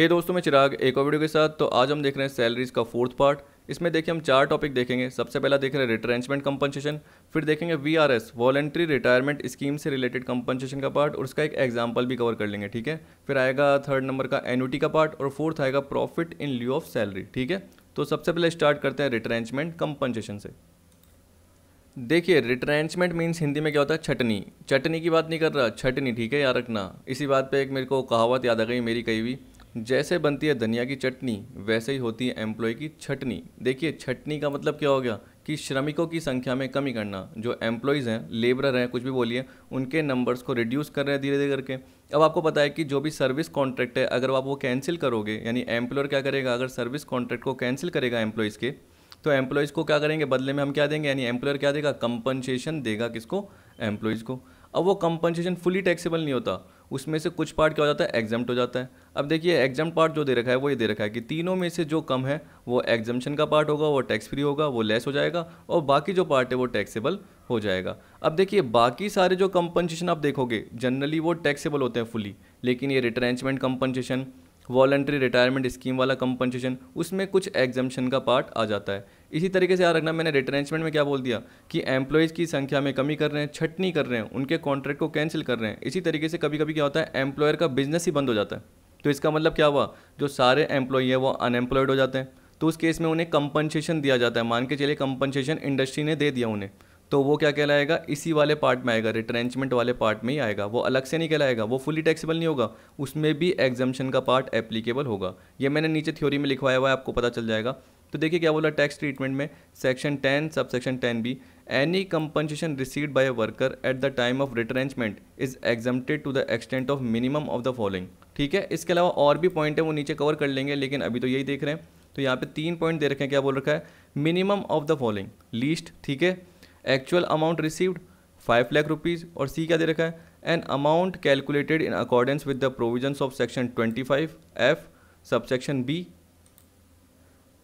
हे hey दोस्तों मैं चिराग एक और वीडियो के साथ तो आज हम देख रहे हैं सैलरीज का फोर्थ पार्ट इसमें देखिए हम चार टॉपिक देखेंगे सबसे पहला देख रहे हैं रिट्रेंचमेंट कंपनसेशन फिर देखेंगे V R S voluntary retirement scheme से रिलेटेड कंपनसेशन का पार्ट और उसका एक एग्जाम्पल भी कवर कर लेंगे ठीक है फिर आएगा थर्ड नंबर का एनुटी का पार्ट और फोर्थ आएगा profit in lieu of salary ठीक है तो सबसे पहले स्टार्ट करते हैं रिट्रेंचमेंट कंपनसेशन से देखिए रिट्रेंचमेंट मीन्स हिंदी में क्या होता है छटनी चटनी की बात नहीं कर रहा छटनी ठीक है याद रखना इसी बात पर एक मेरे को कहावत याद आ गई मेरी कही हुई जैसे बनती है धनिया की चटनी वैसे ही होती है एम्प्लॉय की छटनी देखिए छटनी का मतलब क्या हो गया कि श्रमिकों की संख्या में कमी करना जो एम्प्लॉयज़ हैं लेबरर हैं कुछ भी बोलिए उनके नंबर्स को रिड्यूस कर रहे हैं धीरे धीरे करके अब आपको पता है कि जो भी सर्विस कॉन्ट्रैक्ट है अगर आप वो कैंसिल करोगे यानी एम्प्लॉयर क्या करेगा अगर सर्विस कॉन्ट्रैक्ट को कैंसिल करेगा एम्प्लॉयज़ के तो एम्प्लॉयज़ को क्या करेंगे बदले में हम क्या देंगे यानी एम्प्लॉयर क्या देगा कंपनसेशन देगा किसको एम्प्लॉयज़ को अब वो कंपनसेशन फुली टैक्सेबल नहीं होता उसमें से कुछ पार्ट क्या हो जाता है एग्जाम्प्ट हो जाता है अब देखिए एग्जाम पार्ट जो दे रखा है वो ये दे रखा है कि तीनों में से जो कम है वो एग्जामेशन का पार्ट होगा वो टैक्स फ्री होगा वो लेस हो जाएगा और बाकी जो पार्ट है वो टैक्सेबल हो जाएगा अब देखिए बाकी सारे जो कंपनसेशन आप देखोगे जनरली वो टैक्सेबल होते हैं फुली लेकिन ये retrenchment compensation voluntary retirement scheme वाला कंपनसेशन उसमें कुछ एग्जामेशन का पार्ट आ जाता है इसी तरीके से याद रखना मैंने रिट्रेंचमेंट में क्या बोल दिया कि एम्प्लॉयज़ की संख्या में कमी कर रहे हैं छटनी कर रहे हैं उनके कॉन्ट्रैक्ट को कैंसिल कर रहे हैं इसी तरीके से कभी कभी क्या होता है एम्प्लॉयर का बिजनेस ही बंद हो जाता है तो इसका मतलब क्या हुआ जो सारे एम्प्लॉय हैं वो अनएम्प्लॉयड हो जाते हैं तो उस केस में उन्हें कंपनसेशन दिया जाता है मान के चलिए कंपनसेशन इंडस्ट्री ने दे दिया उन्हें तो वो क्या कहलाएगा इसी वाले पार्ट में आएगा रिट्रेंचमेंट वाले पार्ट में ही आएगा वो अलग से नहीं कहलाएगा वो फुली टैक्सेबल नहीं होगा उसमें भी एग्जामेशन का पार्ट एप्लीकेबल होगा ये मैंने नीचे थ्योरी में लिखवाया हुआ है आपको पता चल जाएगा तो देखिए क्या बोला टैक्स ट्रीटमेंट में section ten sub section ten B any compensation received by a worker at the time of retrenchment is exempted to the extent of minimum of the following ठीक है इसके अलावा और भी पॉइंट है वो नीचे कवर कर लेंगे लेकिन अभी तो यही देख रहे हैं तो यहाँ पे तीन पॉइंट दे रखे हैं क्या बोल रखा है minimum of the following least ठीक है actual amount received five lakh rupees और सी क्या दे रखा है an amount calculated in accordance with the provisions of section twenty five F subsection B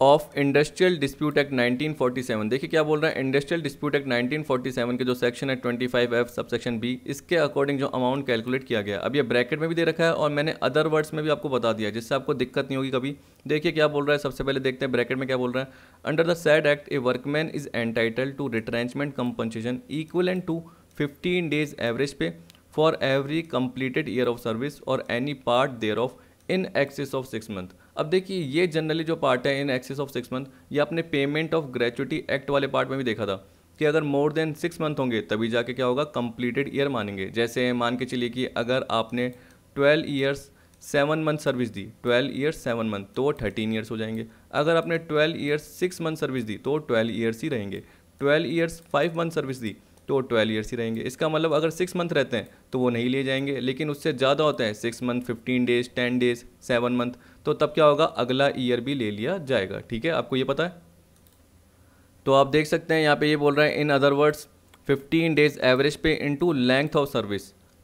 of industrial dispute act 1947 देखिए क्या बोल रहा है इंडस्ट्रियल डिस्प्यूट एक्ट 1947 के जो सेक्शन है 25 एफ सब सेक्शन बी इसके अकॉर्डिंग जो अमाउंट कैलकुलेट किया गया अब ये ब्रैकेट में भी दे रखा है और मैंने अदर वर्ड्स में भी आपको बता दिया जिससे आपको दिक्कत नहीं होगी कभी देखिए क्या बोल रहा है सबसे पहले देखते हैं ब्रैकेट में क्या बोल रहा है under the said act a workman is entitle to retrenchment compensation equal and to fifteen days average pay for every completed year of service और any part there of in excess of six month अब देखिए ये generally जो part है in excess of six month ये आपने payment of gratuity act वाले part में भी देखा था कि अगर मोर देन सिक्स मंथ होंगे तभी जाके क्या होगा कंप्लीटेड ईयर मानेंगे जैसे मान के चलिए कि अगर आपने twelve years seven month service दी ट्वेल्व ईयर्स सेवन मंथ तो वो थर्टीन ईयर्स हो जाएंगे अगर आपने twelve years six month service दी तो ट्वेल्व ईयर्स ही रहेंगे twelve years five month service दी तो ट्वेल्व ईयर्स ही रहेंगे इसका मतलब अगर सिक्स मंथ रहते हैं तो वो नहीं लिए जाएंगे लेकिन उससे ज़्यादा होता है six month fifteen days ten days seven month तो तब क्या होगा अगला ईयर भी ले लिया जाएगा ठीक है आपको ये पता है तो आप देख सकते हैं यहाँ पे ये बोल रहे हैं in other words 15 days average pay into length of service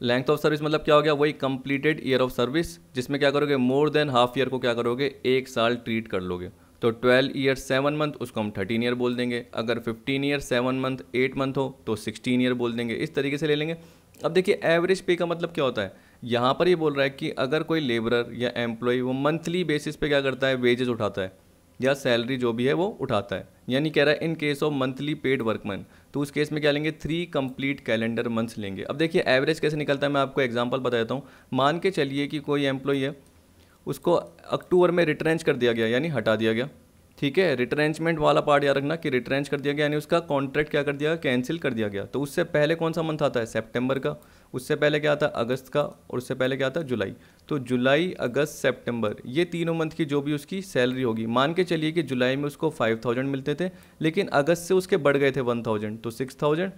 length of service मतलब क्या हो गया वही कंप्लीटेड ईयर ऑफ सर्विस जिसमें क्या करोगे मोर देन हाफ ईयर को क्या करोगे एक साल ट्रीट कर लोगे तो 12 ईयर सेवन मंथ उसको हम 13 ईयर बोल देंगे अगर 15 year seven month eight month हो तो 16 ईयर बोल देंगे इस तरीके से ले लेंगे अब देखिए एवरेज पे का मतलब क्या होता है यहाँ पर ये बोल रहा है कि अगर कोई लेबरर या एम्प्लॉय वो मंथली बेसिस पे क्या करता है वेजेस उठाता है या सैलरी जो भी है वो उठाता है यानी कह रहा है in case of monthly paid workman तो उस केस में क्या लेंगे थ्री कंप्लीट कैलेंडर मंथ्स लेंगे अब देखिए एवरेज कैसे निकलता है मैं आपको एग्जाम्पल बता देता हूँ मान के चलिए कि कोई एम्प्लॉय है उसको अक्टूबर में रिटरेंच कर दिया गया यानी हटा दिया गया ठीक है रिटरेंचमेंट वाला पार्ट याद रखना कि रिटरेंच कर दिया गया यानी उसका कॉन्ट्रैक्ट क्या कर दिया कैंसिल कर दिया गया तो उससे पहले कौन सा मंथ आता है सेप्टेम्बर का उससे पहले क्या था अगस्त का और उससे पहले क्या था जुलाई तो जुलाई अगस्त सितंबर ये तीनों मंथ की जो भी उसकी सैलरी होगी मान के चलिए कि जुलाई में उसको फाइव थाउजेंड मिलते थे लेकिन अगस्त से उसके बढ़ गए थे वन थाउजेंड तो सिक्स थाउजेंड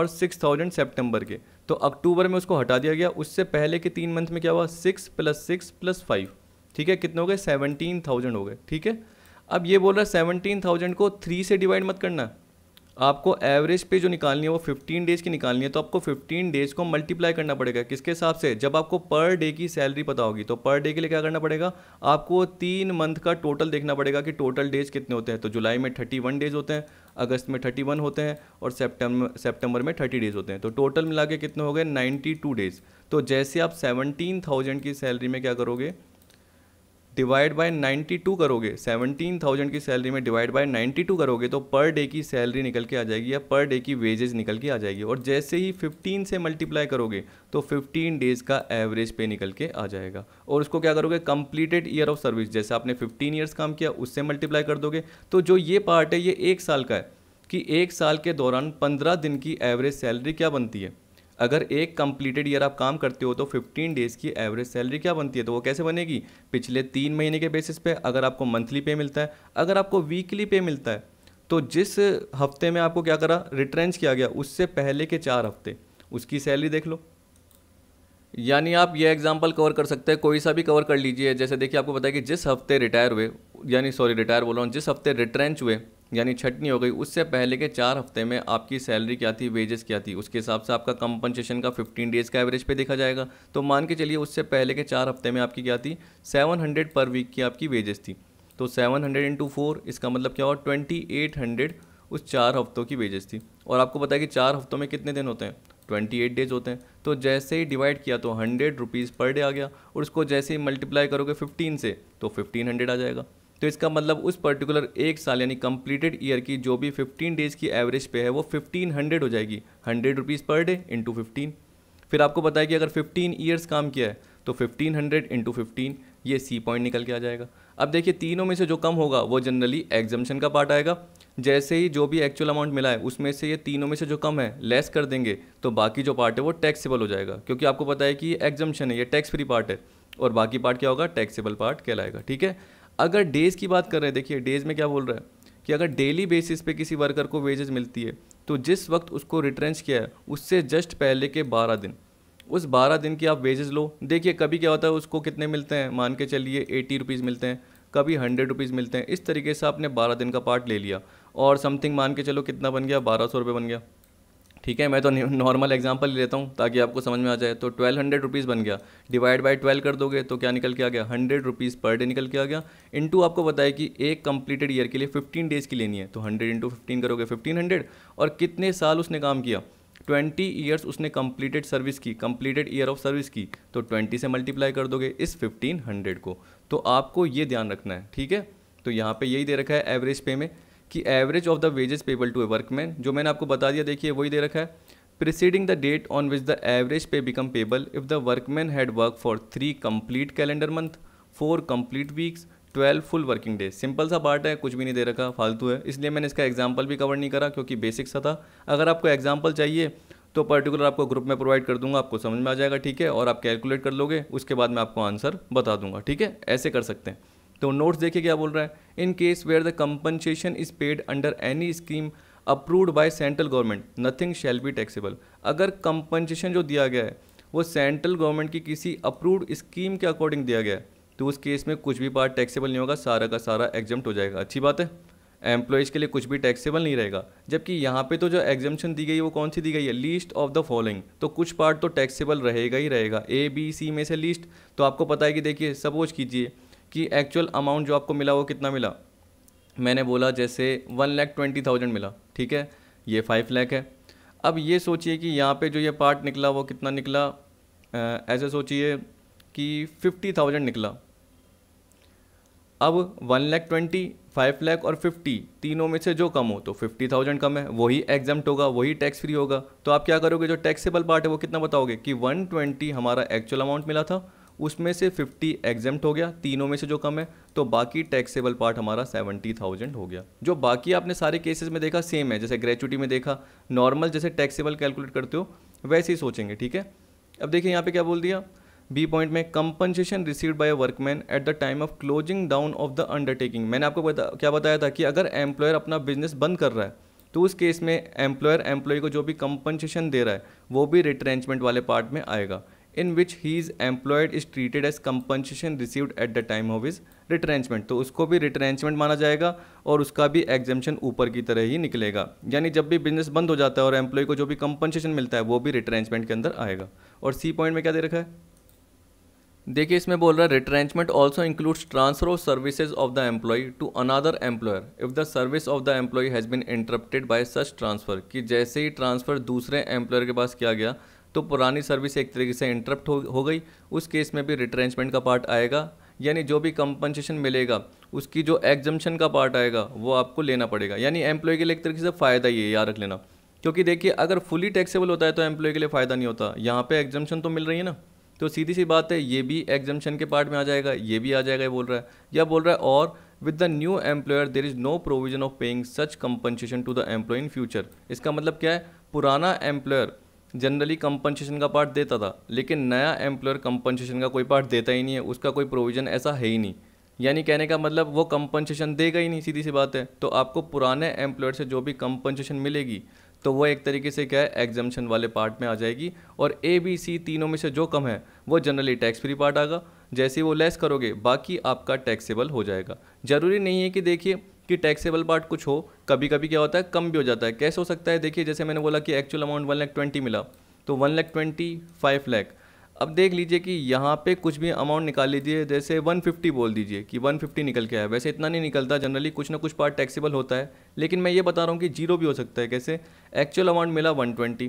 और सिक्स थाउजेंड सेप्टेम्बर के तो अक्टूबर में उसको हटा दिया गया उससे पहले के तीन मंथ में क्या हुआ six plus six plus five ठीक है कितने हो गए सेवनटीन थाउजेंड हो गए ठीक है अब ये बोल रहा है सेवनटीन थाउजेंड को थ्री से डिवाइड मत करना आपको एवरेज पे जो निकालनी है वो 15 डेज की निकालनी है तो आपको 15 डेज को मल्टीप्लाई करना पड़ेगा किसके हिसाब से जब आपको पर डे की सैलरी पता होगी तो पर डे के लिए क्या करना पड़ेगा आपको तीन मंथ का टोटल देखना पड़ेगा कि टोटल डेज कितने होते हैं तो जुलाई में थर्टी वन डेज होते हैं अगस्त में थर्टी वन होते हैं और सेप्टेम्बर सेप्टेम्बर में थर्टी डेज होते हैं तो टोटल मिला के कितने हो गए नाइन्टी टू डेज तो जैसे आप सेवनटीन थाउजेंड की सैलरी में क्या करोगे डिवाइड बाय 92 करोगे 17,000 की सैलरी में डिवाइड बाय 92 करोगे तो पर डे की सैलरी निकल के आ जाएगी या पर डे की वेजेस निकल के आ जाएगी और जैसे ही 15 से मल्टीप्लाई करोगे तो 15 डेज़ का एवरेज पे निकल के आ जाएगा और उसको क्या करोगे कंप्लीटेड ईयर ऑफ सर्विस जैसे आपने 15 ईयर्स काम किया उससे मल्टीप्लाई कर दोगे तो जो ये पार्ट है ये एक साल का है कि एक साल के दौरान पंद्रह दिन की एवरेज सैलरी क्या बनती है अगर एक कंप्लीटेड ईयर आप काम करते हो तो 15 डेज़ की एवरेज सैलरी क्या बनती है तो वो कैसे बनेगी पिछले तीन महीने के बेसिस पे अगर आपको मंथली पे मिलता है अगर आपको वीकली पे मिलता है तो जिस हफ्ते में आपको क्या करा रिट्रेंच किया गया उससे पहले के चार हफ्ते उसकी सैलरी देख लो यानी आप ये एग्जाम्पल कवर कर सकते हैं कोई सा भी कवर कर लीजिए जैसे देखिए आपको पता है कि जिस हफ्ते रिटायर हुए यानी सॉरी रिटायर बोल रहा हूँ जिस हफ्ते रिट्रेंच हुए यानी छटनी हो गई उससे पहले के चार हफ्ते में आपकी सैलरी क्या थी वेजेस क्या थी उसके हिसाब से आपका कंपनसेशन का 15 डेज़ का एवरेज पे देखा जाएगा तो मान के चलिए उससे पहले के चार हफ्ते में आपकी क्या थी 700 पर वीक की आपकी वेजेस थी तो 700 हंड्रेड इंटू फोर इसका मतलब क्या हुआ ट्वेंटी एट हंड्रेड उस चार हफ्तों की वेजेस थी और आपको पता है कि चार हफ्तों में कितने दिन होते हैं ट्वेंटी एट डेज होते हैं तो जैसे ही डिवाइड किया तो हंड्रेड रुपीज़ पर डे आ गया और उसको जैसे ही मल्टीप्लाई करोगे फिफ्टीन से तो फिफ्टीन हंड्रेड आ जाएगा तो इसका मतलब उस पर्टिकुलर एक साल यानी कंप्लीटेड ईयर की जो भी फिफ्टीन डेज़ की एवरेज पे है वो फिफ्टीन हंड्रेड हो जाएगी hundred rupees per day into fifteen फिर आपको पता है कि अगर फिफ्टीन ईयर्स काम किया है तो फिफ्टीन हंड्रेड इंटू फिफ्टीन ये सी पॉइंट निकल के आ जाएगा अब देखिए तीनों में से जो कम होगा वो जनरली एग्जामेशन का पार्ट आएगा जैसे ही जो भी एक्चुअल अमाउंट मिला है उसमें से ये तीनों में से जो कम है लेस कर देंगे तो बाकी जो पार्ट है वो टैक्सेबल हो जाएगा क्योंकि आपको पता है कि ये एग्जामेशन है ये टैक्स फ्री पार्ट है और बाकी पार्ट क्या होगा टैक्सेबल पार्ट कहलाएगा ठीक है अगर डेज़ की बात कर रहे हैं देखिए डेज़ में क्या बोल रहा है कि अगर डेली बेसिस पे किसी वर्कर को वेजेस मिलती है तो जिस वक्त उसको रिटर्न्स किया है उससे जस्ट पहले के बारह दिन उस बारह दिन की आप वेजेस लो देखिए कभी क्या होता है उसको कितने मिलते हैं मान के चलिए एटी रुपीज़ मिलते हैं कभी हंड्रेड रुपीज़ मिलते हैं इस तरीके से आपने बारह दिन का पार्ट ले लिया और समथिंग मान के चलो कितना बन गया बारह सौ रुपये बन गया ठीक है मैं तो नॉर्मल एग्जाम्पल लेता हूँ ताकि आपको समझ में आ जाए तो ट्वेल्व हंड्रेड रुपीज़ बन गया डिवाइड बाई ट्वेल्व कर दोगे तो क्या निकल के आ गया हंड्रेड रुपीज़ पर डे निकल के आ गया इंटू आपको बताया कि एक कंप्लीटेड ईयर के लिए फिफ्टीन डेज़ की लेनी है तो हंड्रेड इंटू फिफ्टीन करोगे फिफ्टीन हंड्रेड और कितने साल उसने काम किया ट्वेंटी ईयर्स उसने कंप्लीटेड सर्विस की कंप्लीटेड ईयर ऑफ सर्विस की तो ट्वेंटी से मल्टीप्लाई कर दोगे इस फिफ्टीन हंड्रेड को तो आपको ये ध्यान रखना है ठीक है तो यहाँ पे यही दे रखा है एवरेज पे में कि average of the wages payable to a workman जो मैंने आपको बता दिया देखिए वही दे रखा है preceding the date on which the average pay become payable if the workman had work for three complete calendar month four complete weeks twelve full working day simple सा पार्ट है कुछ भी नहीं दे रखा फालतू है इसलिए मैंने इसका एग्जाम्पल भी कवर नहीं करा क्योंकि बेसिक सा था अगर आपको एग्जाम्पल चाहिए तो पर्टिकुलर आपको ग्रुप में प्रोवाइड कर दूंगा आपको समझ में आ जाएगा ठीक है और आप कैलकुलेट कर लोगे उसके बाद मैं आपको आंसर बता दूंगा ठीक है ऐसे कर सकते हैं तो नोट्स देखिए क्या बोल रहा है in case where the compensation is paid under any scheme approved by central government nothing shall be taxable अगर कंपनसेशन जो दिया गया है वो सेंट्रल गवर्नमेंट की किसी अप्रूव्ड स्कीम के अकॉर्डिंग दिया गया है तो उस केस में कुछ भी पार्ट टैक्सेबल नहीं होगा सारा का सारा एग्जम्प्ट हो जाएगा अच्छी बात है एम्प्लॉयज़ के लिए कुछ भी टैक्सेबल नहीं रहेगा जबकि यहाँ पे तो जो एग्जम्पन दी गई है वो कौन सी दी गई है लीस्ट ऑफ द फॉलोइंग तो कुछ पार्ट तो टैक्सेबल रहेगा ही रहेगा ए बी सी में से लीस्ट तो आपको पता है कि देखिए सपोज कीजिए कि एक्चुअल अमाउंट जो आपको मिला वो कितना मिला मैंने बोला जैसे वन लैख ट्वेंटी थाउजेंड मिला ठीक है ये फाइव लैख है अब ये सोचिए कि यहाँ पे जो ये पार्ट निकला वो कितना निकला ऐसे सोचिए कि फिफ्टी थाउजेंड निकला अब one lakh twenty five lakh और फिफ्टी तीनों में से जो कम हो तो फिफ्टी थाउजेंड कम है वही एग्जाम्प्ट होगा वही टैक्स फ्री होगा तो आप क्या करोगे जो टैक्सेबल पार्ट है वो कितना बताओगे कि वन ट्वेंटी हमारा एक्चुअल अमाउंट मिला था उसमें से 50 एग्जेम्प्ट हो गया तीनों में से जो कम है तो बाकी टैक्सेबल पार्ट हमारा 70,000 हो गया जो बाकी आपने सारे केसेस में देखा सेम है जैसे ग्रेचुटी में देखा नॉर्मल जैसे टैक्सेबल कैलकुलेट करते हो वैसे ही सोचेंगे ठीक है अब देखिए यहाँ पे क्या बोल दिया बी पॉइंट में compensation received by workman at the time of closing down of the undertaking मैंने आपको बता, क्या बताया था कि अगर एम्प्लॉयर अपना बिजनेस बंद कर रहा है तो उस केस में एम्प्लॉयर एम्प्लॉय को जो भी कंपनसेशन दे रहा है वो भी रिट्रेंचमेंट वाले पार्ट में आएगा in which he is employed is treated as compensation received at the time of is retrenchment तो उसको भी रिट्रेंचमेंट माना जाएगा और उसका भी एग्जामेशन ऊपर की तरह ही निकलेगा यानी जब भी बिजनेस बंद हो जाता है और एम्प्लॉय को जो भी कंपनसेशन मिलता है वो भी रिट्रेंचमेंट के अंदर आएगा और सी पॉइंट में क्या दे रखा है देखिए इसमें बोल रहा है retrenchment also includes transfer of services of the employee to another employer if the service of the employee has been interrupted by such transfer कि जैसे ही ट्रांसफ़र दूसरे एम्प्लॉयर के पास किया गया तो पुरानी सर्विस एक तरीके से इंटरप्ट हो, हो गई उस केस में भी रिट्रेंचमेंट का पार्ट आएगा यानी जो भी कंपनसेशन मिलेगा उसकी जो एग्जम्पन का पार्ट आएगा वो आपको लेना पड़ेगा यानी एम्प्लॉय के लिए एक तरीके से फ़ायदा ही है याद रख लेना क्योंकि देखिए अगर फुली टैक्सेबल होता है तो एम्प्लॉय के लिए फ़ायदा नहीं होता यहाँ पे एग्जम्पन तो मिल रही है ना तो सीधी सी बात है ये भी एग्जम्पन के पार्ट में आ जाएगा ये भी आ जाएगा ये बोल रहा है या बोल रहा है और with the new employer there is no provision of paying such compensation to the employee in future इसका मतलब क्या है पुराना एम्प्लॉयर जनरली कंपनसेशन का पार्ट देता था लेकिन नया एम्प्लॉयर कंपनसेशन का कोई पार्ट देता ही नहीं है उसका कोई प्रोविज़न ऐसा है ही नहीं यानी कहने का मतलब वो कंपनसेशन देगा ही नहीं सीधी सी बात है तो आपको पुराने एम्प्लॉयर से जो भी कंपनसेशन मिलेगी तो वो एक तरीके से क्या है एग्जामेशन वाले पार्ट में आ जाएगी और ए बी सी तीनों में से जो कम है वो जनरली टैक्स फ्री पार्ट आएगा जैसे वो लेस करोगे बाकी आपका टैक्सेबल हो जाएगा ज़रूरी नहीं है कि देखिए कि टैक्सेबल पार्ट कुछ हो कभी कभी क्या होता है कम भी हो जाता है कैसे हो सकता है देखिए जैसे मैंने बोला कि actual amount one lakh twenty मिला तो one lakh twenty five lakh अब देख लीजिए कि यहाँ पे कुछ भी अमाउंट निकाल लीजिए जैसे 150 बोल दीजिए कि 150 निकल के आया वैसे इतना नहीं निकलता जनरली कुछ ना कुछ पार्ट टैक्सेबल होता है लेकिन मैं ये बता रहा हूँ कि जीरो भी हो सकता है कैसे एक्चुअल अमाउंट मिला 120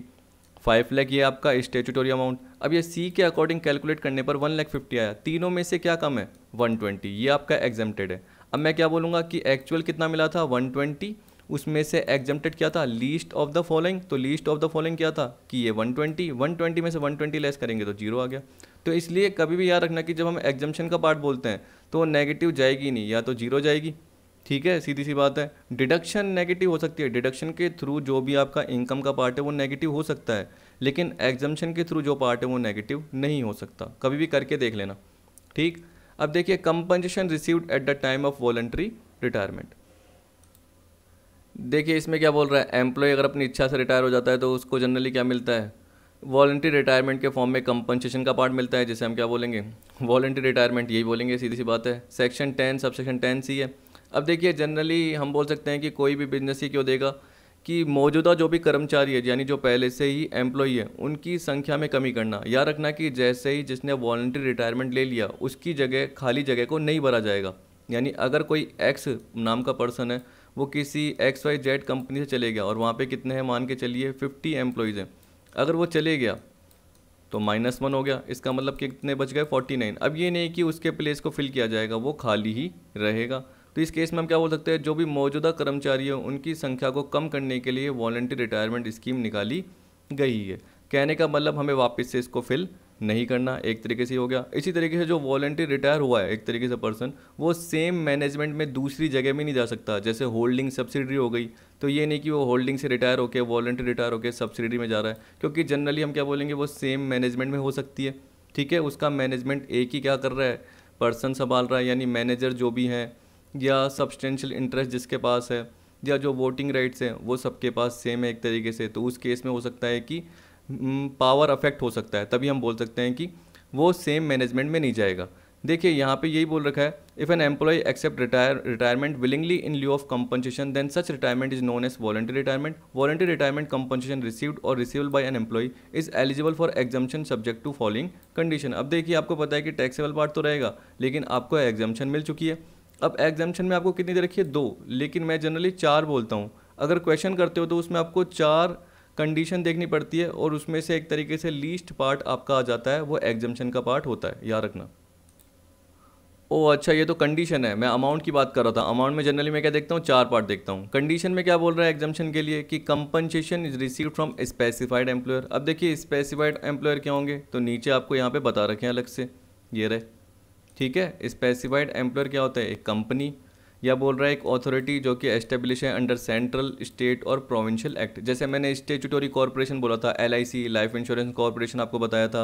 फाइव लैख ये आपका स्टेचुटोरी अमाउंट अब ये सी के अकॉर्डिंग कैलकुलेट करने पर वन लैख फिफ्टी आया तीनों में से क्या कम है वन ट्वेंटी ये आपका एग्जामटेड है अब मैं क्या बोलूँगा कि एक्चुअल कितना मिला था 120 उसमें से एग्जेप्टेड क्या था लीस्ट ऑफ द फॉलोइंग तो लीस्ट ऑफ द फॉलोइंग क्या था कि ये 120 120 में से 120 लेस करेंगे तो जीरो आ गया तो इसलिए कभी भी याद रखना कि जब हम एग्जम्पन का पार्ट बोलते हैं तो नेगेटिव जाएगी नहीं या तो जीरो जाएगी ठीक है सीधी सी बात है डिडक्शन नेगेटिव हो सकती है डिडक्शन के थ्रू जो भी आपका इनकम का पार्ट है वो नेगेटिव हो सकता है लेकिन एग्जम्पन के थ्रू जो पार्ट है वो नेगेटिव नहीं हो सकता कभी भी करके देख लेना ठीक अब देखिए compensation received at the time of voluntary retirement देखिए इसमें क्या बोल रहा है एम्प्लॉय अगर अपनी इच्छा से रिटायर हो जाता है तो उसको जनरली क्या मिलता है वॉलंट्री रिटायरमेंट के फॉर्म में कंपनसेशन का पार्ट मिलता है जिसे हम क्या बोलेंगे वॉलंट्री रिटायरमेंट यही बोलेंगे सीधी सी बात है section ten sub section ten C है अब देखिए जनरली हम बोल सकते हैं कि कोई भी बिजनेस ही क्यों देगा कि मौजूदा जो भी कर्मचारी है यानी जो पहले से ही एम्प्लॉई है उनकी संख्या में कमी करना या रखना कि जैसे ही जिसने वॉल्ट्री रिटायरमेंट ले लिया उसकी जगह खाली जगह को नहीं भरा जाएगा यानी अगर कोई एक्स नाम का पर्सन है वो किसी एक्स वाई जेड कंपनी से चले गया और वहाँ पे कितने हैं मान के चलिए फिफ्टी एम्प्लॉयज़ हैं अगर वो चले गया तो माइनस वन हो गया इसका मतलब कि कितने बच गए फोर्टी नाइन अब ये नहीं कि उसके प्लेस को फिल किया जाएगा वो खाली ही रहेगा तो इस केस में हम क्या बोल सकते हैं जो भी मौजूदा कर्मचारी हैं उनकी संख्या को कम करने के लिए वॉल्ट्री रिटायरमेंट स्कीम निकाली गई है कहने का मतलब हमें वापस से इसको फिल नहीं करना एक तरीके से हो गया इसी तरीके से जो वॉलंटियर रिटायर हुआ है एक तरीके से पर्सन वो सेम मैनेजमेंट में दूसरी जगह में नहीं जा सकता जैसे होल्डिंग सब्सिडी हो गई तो ये नहीं कि वो होल्डिंग से रिटायर होकर वॉलेंटियर रिटायर होकर सब्सिडी में जा रहा है क्योंकि जनरली हम क्या बोलेंगे वो सेम मैनेजमेंट में हो सकती है ठीक है उसका मैनेजमेंट एक ही क्या कर रहा है पर्सन संभाल रहा है यानी मैनेजर जो भी हैं या सब्सटेंशियल इंटरेस्ट जिसके पास है या जो वोटिंग राइट्स हैं वो सबके पास सेम है एक तरीके से तो उस केस में हो सकता है कि पावर हम्म, अफेक्ट हो सकता है तभी हम बोल सकते हैं कि वो सेम मैनेजमेंट में नहीं जाएगा देखिए यहाँ पे यही बोल रखा है if an employee accept retire retirement willingly in lieu of compensation then such retirement is known as voluntary retirement voluntary retirement compensation received और receivable by an employee is eligible for exemption subject to following condition अब देखिए आपको पता है कि taxable part तो रहेगा लेकिन आपको एग्जामेशन मिल चुकी है अब एग्जामेशन में आपको कितनी दे रखी है दो लेकिन मैं जनरली चार बोलता हूँ अगर क्वेश्चन करते हो तो उसमें आपको चार कंडीशन देखनी पड़ती है और उसमें से एक तरीके से लीस्ट पार्ट आपका आ जाता है वो एग्जामेशन का पार्ट होता है याद रखना ओ अच्छा ये तो कंडीशन है मैं अमाउंट की बात कर रहा था अमाउंट में जनरली मैं क्या देखता हूँ चार पार्ट देखता हूँ कंडीशन में क्या बोल रहा है एग्जामेशन के लिए कि compensation is receive from specified employer अब देखिए स्पेसिफाइड एम्प्लॉयर क्या होंगे तो नीचे आपको यहाँ पे बता रखे हैं अलग से ये रहे ठीक है स्पेसिफाइड एम्प्लॉयर क्या होता है एक कंपनी या बोल रहा है एक अथॉरिटी जो कि एस्टेब्लिश है अंडर सेंट्रल स्टेट और प्रोविंशियल एक्ट जैसे मैंने स्टेचुटोरी कॉरपोरेशन बोला था एल लाइफ इंश्योरेंस कॉरपोरेशन आपको बताया था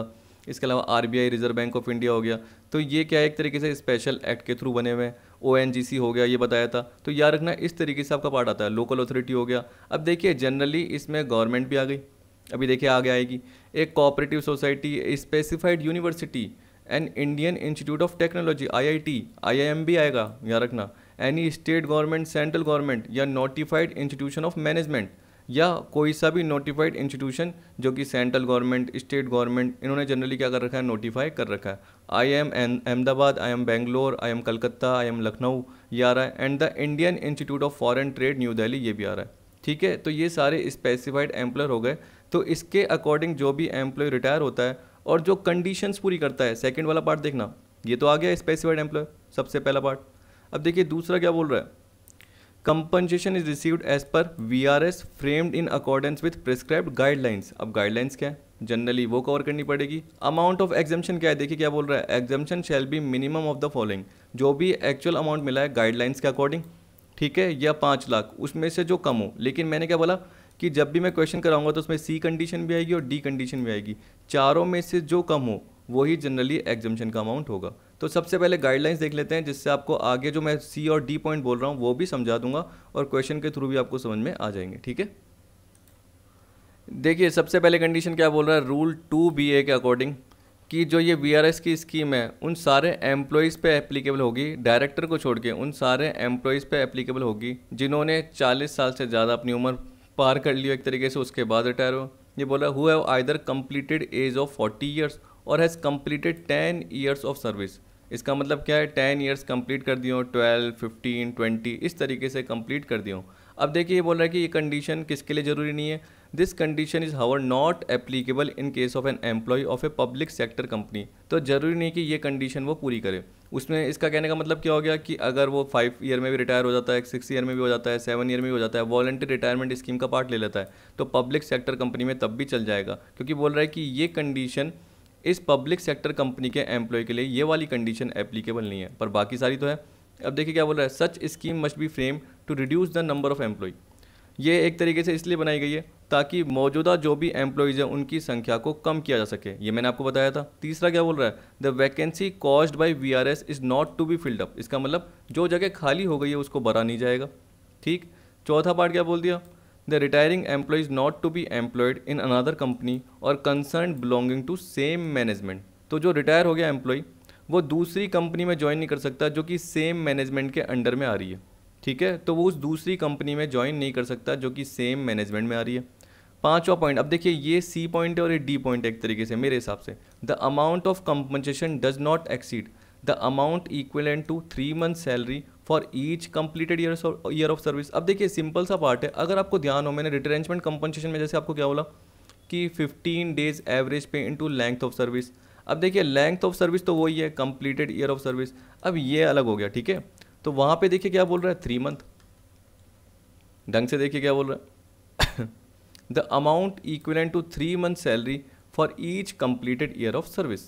इसके अलावा or reserve bank of India हो गया तो ये क्या है एक तरीके से स्पेशल एक्ट के थ्रू बने हुए हैं ओ हो गया ये बताया था तो याद रखना इस तरीके से आपका पार्ट आता है लोकल अथॉरिटी हो गया अब देखिए जनरली इसमें गवर्नमेंट भी आ गई अभी देखिए आगे आएगी एक cooperative society specified university and Indian institute of technology I I I I T M भी आएगा यहाँ रखना any state government central government या नोटिफाइड इंस्टीट्यूशन ऑफ मैनेजमेंट या कोई सा भी नोटिफाइड इंस्टीट्यूशन जो कि सेंट्रल गवर्नमेंट स्टेट गवर्नमेंट इन्होंने जनरली क्या कर रखा है नोटिफाई कर रखा है I M Ahmedabad I M Bangalore I M Calcutta I M Lucknow ये आ रहा है and the Indian institute of foreign trade New Delhi ये भी आ रहा है ठीक है तो ये सारे स्पेसिफाइड एम्प्लॉयर हो गए तो इसके अकॉर्डिंग जो भी एम्प्लॉय रिटायर होता है और जो कंडीशंस पूरी करता है सेकंड वाला पार्ट देखना ये तो आ गया स्पेसिफाइड एम्प्लॉय सबसे पहला पार्ट अब देखिए दूसरा क्या बोल रहा है compensation is received as per V R S framed in accordance with prescribe guidelines अब गाइडलाइंस क्या है जनरली वो कवर करनी पड़ेगी अमाउंट ऑफ एग्जामेशन क्या है देखिए क्या बोल रहा है exemption shall be minimum of the following जो भी एक्चुअल अमाउंट मिला है गाइडलाइंस के अकॉर्डिंग ठीक है या पाँच लाख उसमें से जो कम हो लेकिन मैंने क्या बोला कि जब भी मैं क्वेश्चन कराऊंगा तो उसमें सी कंडीशन भी आएगी और डी कंडीशन भी आएगी चारों में से जो कम हो वही जनरली एग्जामेशन का अमाउंट होगा तो सबसे पहले गाइडलाइंस देख लेते हैं जिससे आपको आगे जो मैं सी और डी पॉइंट बोल रहा हूँ वो भी समझा दूंगा और क्वेश्चन के थ्रू भी आपको समझ में आ जाएंगे ठीक है देखिए सबसे पहले कंडीशन क्या बोल रहा है रूल टू बी ए के अकॉर्डिंग कि जो ये वी आर एस की स्कीम है उन सारे एम्प्लॉयज़ पे एप्लीकेबल होगी डायरेक्टर को छोड़ के उन सारे एम्प्लॉयज़ पे एप्लीकेबल होगी जिन्होंने 40 साल से ज़्यादा अपनी उम्र पार कर लियो एक तरीके से उसके बाद रिटायर हो ये बोला who have either completed age of forty years और has completed ten years of service इसका मतलब क्या है टेन ईयर्स कम्प्लीट कर दियो ट्वेल्व फिफ्टीन ट्वेंटी इस तरीके से कम्प्लीट कर दियो अब देखिए ये बोल रहा है कि ये कंडीशन किसके लिए ज़रूरी नहीं है this condition is however not applicable in case of an employee of a public sector company तो ज़रूरी नहीं कि ये कंडीशन वो पूरी करे उसमें इसका कहने का मतलब क्या हो गया कि अगर वो फाइव ईयर में भी रिटायर हो जाता है सिक्स ईयर में भी हो जाता है सेवन ईयर में भी हो जाता है वॉल्ट्री रिटायरमेंट स्कीम का पार्ट ले लेता है तो पब्लिक सेक्टर कंपनी में तब भी चल जाएगा क्योंकि बोल रहा है कि ये कंडीशन इस पब्लिक सेक्टर कंपनी के एम्प्लॉय के लिए ये वाली कंडीशन एप्लीकेबल नहीं है पर बाकी सारी तो है अब देखिए क्या बोल रहा है such scheme must be frame to reduce the number of employee ये एक तरीके से इसलिए बनाई गई है ताकि मौजूदा जो भी एम्प्लॉयज़ हैं उनकी संख्या को कम किया जा सके ये मैंने आपको बताया था तीसरा क्या बोल रहा है the vacancy caused by V R S is not to be filled up इसका मतलब जो जगह खाली हो गई है उसको भरा नहीं जाएगा ठीक चौथा पार्ट क्या बोल दिया the retiring employees not to be employed in another company और concern belonging to same management तो जो रिटायर हो गया एम्प्लॉय वो दूसरी कंपनी में ज्वाइन नहीं कर सकता जो कि सेम मैनेजमेंट के अंडर में आ रही है ठीक है तो वो उस दूसरी कंपनी में ज्वाइन नहीं कर सकता जो कि सेम मैनेजमेंट में आ रही है पांचवा पॉइंट अब देखिए ये सी पॉइंट है और ये डी पॉइंट एक तरीके से मेरे हिसाब से the amount of compensation does not exceed the amount equal and to three month salary for each completed year year of service अब देखिए सिंपल सा पार्ट है अगर आपको ध्यान हो मैंने रिटरेंचमेंट कंपनसेशन में जैसे आपको क्या बोला कि fifteen days average pay into length of service अब देखिए लेंथ ऑफ सर्विस तो वही है कंप्लीटेड ईयर ऑफ सर्विस अब ये अलग हो गया ठीक है तो वहाँ पे देखिए क्या बोल रहा है थ्री मंथ ढंग से देखिए क्या बोल रहा है the amount equivalent to three month salary for each completed year of service